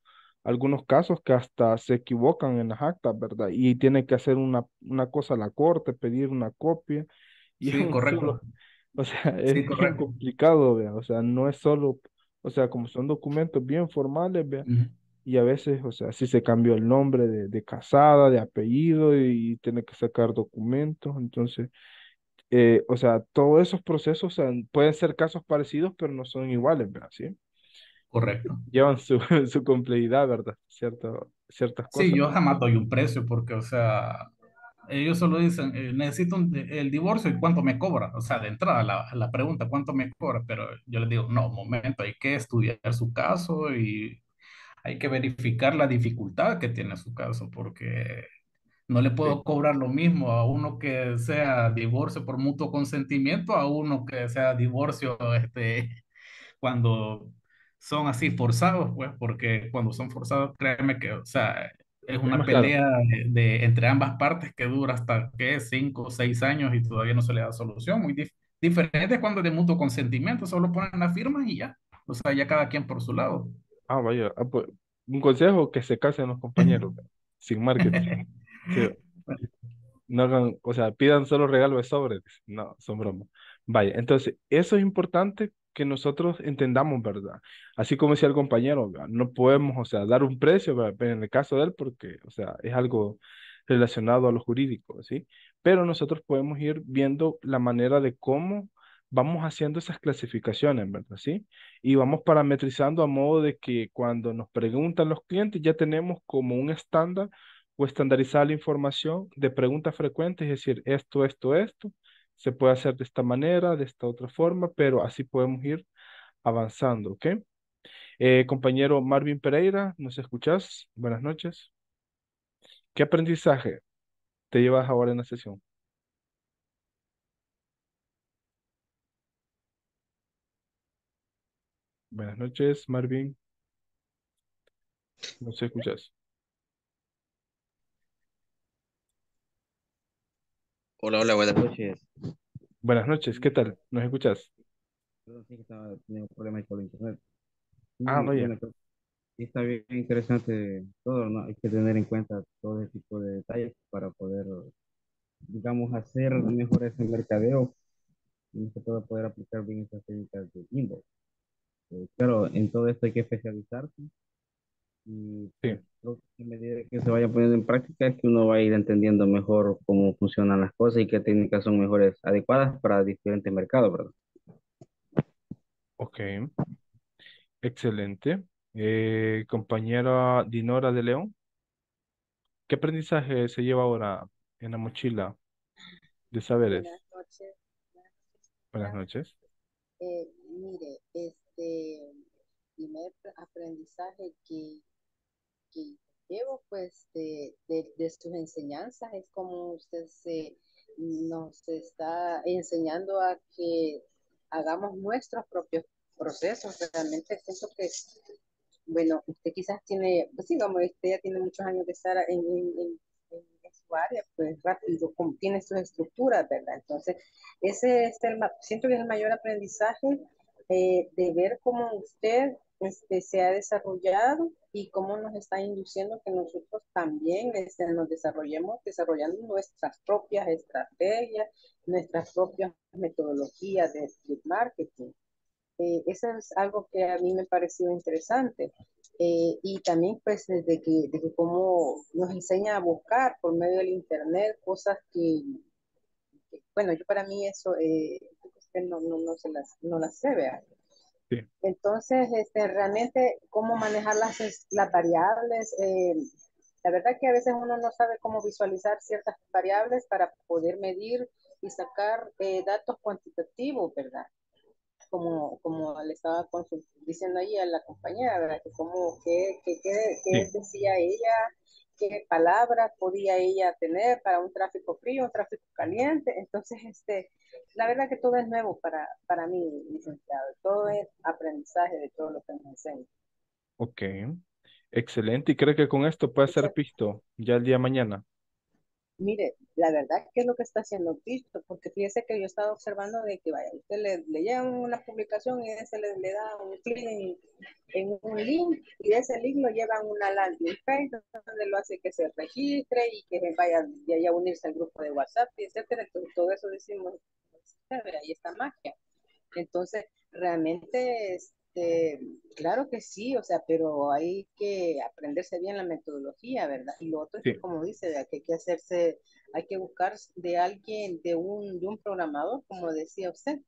algunos casos que hasta se equivocan en las actas, ¿verdad? Y tiene que hacer una, una cosa a la corte, pedir una copia. Y sí, correcto. o sea, es complicado, ¿vea? O sea, no es solo, o sea, como son documentos bien formales, ¿vea? Y a veces, o sea, si se cambió el nombre de, de casada, de apellido y, tiene que sacar documentos, entonces... Eh, o sea, todos esos procesos pueden ser casos parecidos, pero no son iguales, ¿verdad? ¿Sí? Correcto. Llevan su, su complejidad, ¿verdad? Cierto, ciertas cosas. Sí, yo jamás doy un precio porque, o sea, ellos solo dicen, eh, necesito el divorcio y cuánto me cobra. O sea, de entrada la, pregunta, ¿cuánto me cobra? Pero yo les digo, no, momento, hay que estudiar su caso y hay que verificar la dificultad que tiene su caso porque no le puedo cobrar lo mismo a uno que sea divorcio por mutuo consentimiento, a uno que sea divorcio este, cuando son así forzados, pues, porque cuando son forzados, créeme que, o sea, es una pelea de, entre ambas partes que dura hasta, que Cinco o seis años y todavía no se le da solución. Muy diferente cuando de mutuo consentimiento, solo ponen la firma y ya. O sea, ya cada quien por su lado. Ah, vaya. Ah, pues, un consejo, que se casen los compañeros, sin marketing. No hagan, o sea, pidan solo regalos de sobres. No, son bromas. Vaya, entonces, eso es importante que nosotros entendamos, ¿verdad? Así como decía el compañero, no podemos, o sea, dar un precio en el caso de él porque, o sea, es algo relacionado a lo jurídico, ¿sí? Pero nosotros podemos ir viendo la manera de cómo vamos haciendo esas clasificaciones, ¿verdad? ¿Sí? Y vamos parametrizando a modo de que cuando nos preguntan los clientes ya tenemos como un estándar o estandarizar la información de preguntas frecuentes, es decir, esto, esto, esto, se puede hacer de esta manera, de esta otra forma, pero así podemos ir avanzando, ¿ok? Eh, compañero Marvin Pereira, ¿nos escuchás? Buenas noches. ¿Qué aprendizaje te llevas ahora en la sesión? Buenas noches, Marvin. ¿Nos escuchas? Hola, hola, buenas noches. Buenas noches, ¿qué tal? ¿Nos escuchas? sí que estaba teniendo problemas con el internet. Ah, muy bien. está bien interesante todo, ¿no? Hay que tener en cuenta todo ese tipo de detalles para poder, digamos, hacer mejor ese mercadeo y se todo poder aplicar bien esas técnicas de inbox. Eh, claro, en todo esto hay que especializarse Mm, sí. en medida que se vaya poniendo en práctica es que uno va a ir entendiendo mejor cómo funcionan las cosas y qué técnicas son mejores, adecuadas para diferentes mercados, ¿verdad? Ok, excelente. Eh, compañera Dinora de León, ¿qué aprendizaje se lleva ahora en la mochila de saberes? Buenas noches. Buenas noches. Eh, mire, este primer aprendizaje que llevo pues de, de, sus enseñanzas, es como usted nos está enseñando a que hagamos nuestros propios procesos, realmente eso que bueno, usted quizás tiene, pues sí, como usted ya tiene muchos años de estar en, su área, pues rápido, tiene sus estructuras, ¿verdad? Entonces, ese es el, siento que es el mayor aprendizaje eh, de ver cómo usted este, se ha desarrollado y cómo nos está induciendo que nosotros también este, nos desarrollemos desarrollando nuestras propias estrategias, nuestras propias metodologías de marketing. Eh, eso es algo que a mí me pareció interesante. Eh, y también pues desde de que cómo nos enseña a buscar por medio del internet cosas que, bueno, yo para mí eso eh, no, no, no, se las, no las sé, entonces, este, realmente, cómo manejar las, variables. Eh, la verdad que a veces uno no sabe cómo visualizar ciertas variables para poder medir y sacar eh, datos cuantitativos, ¿verdad? Como, como le estaba diciendo ahí a la compañera, ¿verdad? Que qué, decía ella, qué palabras podía ella tener para un tráfico frío, un tráfico caliente. Entonces, este, la verdad que todo es nuevo para, para mí, licenciado. Todo es aprendizaje de todo lo que me enseña. Ok, excelente. ¿Y cree que con esto puede ser pisto ya el día de mañana? mire, la verdad, que es lo que está haciendo Cristo? Porque fíjese que yo estaba observando de que, vaya, usted le, le lleva una publicación y ese le, da un clic en, un link y de ese link lo lleva a una landing page donde lo hace que se registre y que vaya a unirse al grupo de WhatsApp, y etcétera. Entonces, todo eso decimos, ahí está magia. Entonces, realmente este, claro que sí, o sea, pero hay que aprenderse bien la metodología, ¿verdad? Y lo otro es que, como dice, hay que hacerse, hay que buscar de alguien, de un, de un programador, como decía usted.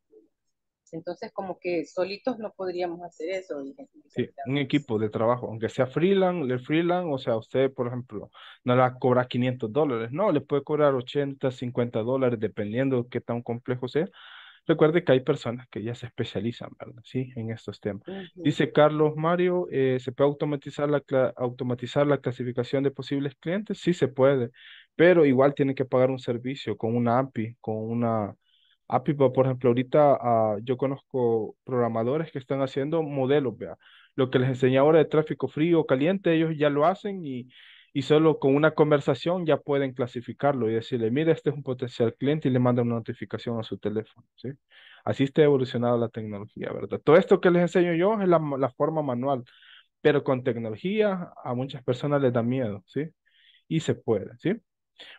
Entonces, como que solitos no podríamos hacer eso. Sí, un equipo de trabajo, aunque sea freelance, freelance, o sea, usted, por ejemplo, no le va 500 dólares, no, le puede cobrar 80, 50 dólares, dependiendo de qué tan complejo sea, Recuerde que hay personas que ya se especializan, ¿verdad? Sí, en estos temas. Dice Carlos Mario, eh, ¿se puede automatizar la, automatizar la clasificación de posibles clientes? Sí, se puede, pero igual tienen que pagar un servicio con una API, con una API. Por ejemplo, ahorita ah, yo conozco programadores que están haciendo modelos, vea. Lo que les enseña ahora de tráfico frío o caliente, ellos ya lo hacen y y solo con una conversación ya pueden clasificarlo y decirle, mira, este es un potencial cliente y le manda una notificación a su teléfono, ¿sí? Así está evolucionada la tecnología, ¿verdad? Todo esto que les enseño yo es la, forma manual, pero con tecnología a muchas personas les da miedo, ¿sí? Y se puede, ¿sí?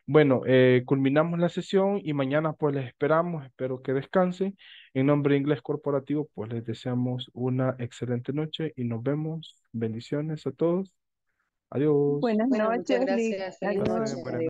Bueno, eh, culminamos la sesión y mañana pues les esperamos, espero que descansen. En nombre de Inglés Corporativo pues les deseamos una excelente noche y nos vemos. Bendiciones a todos. Adiós. Buenas, noches.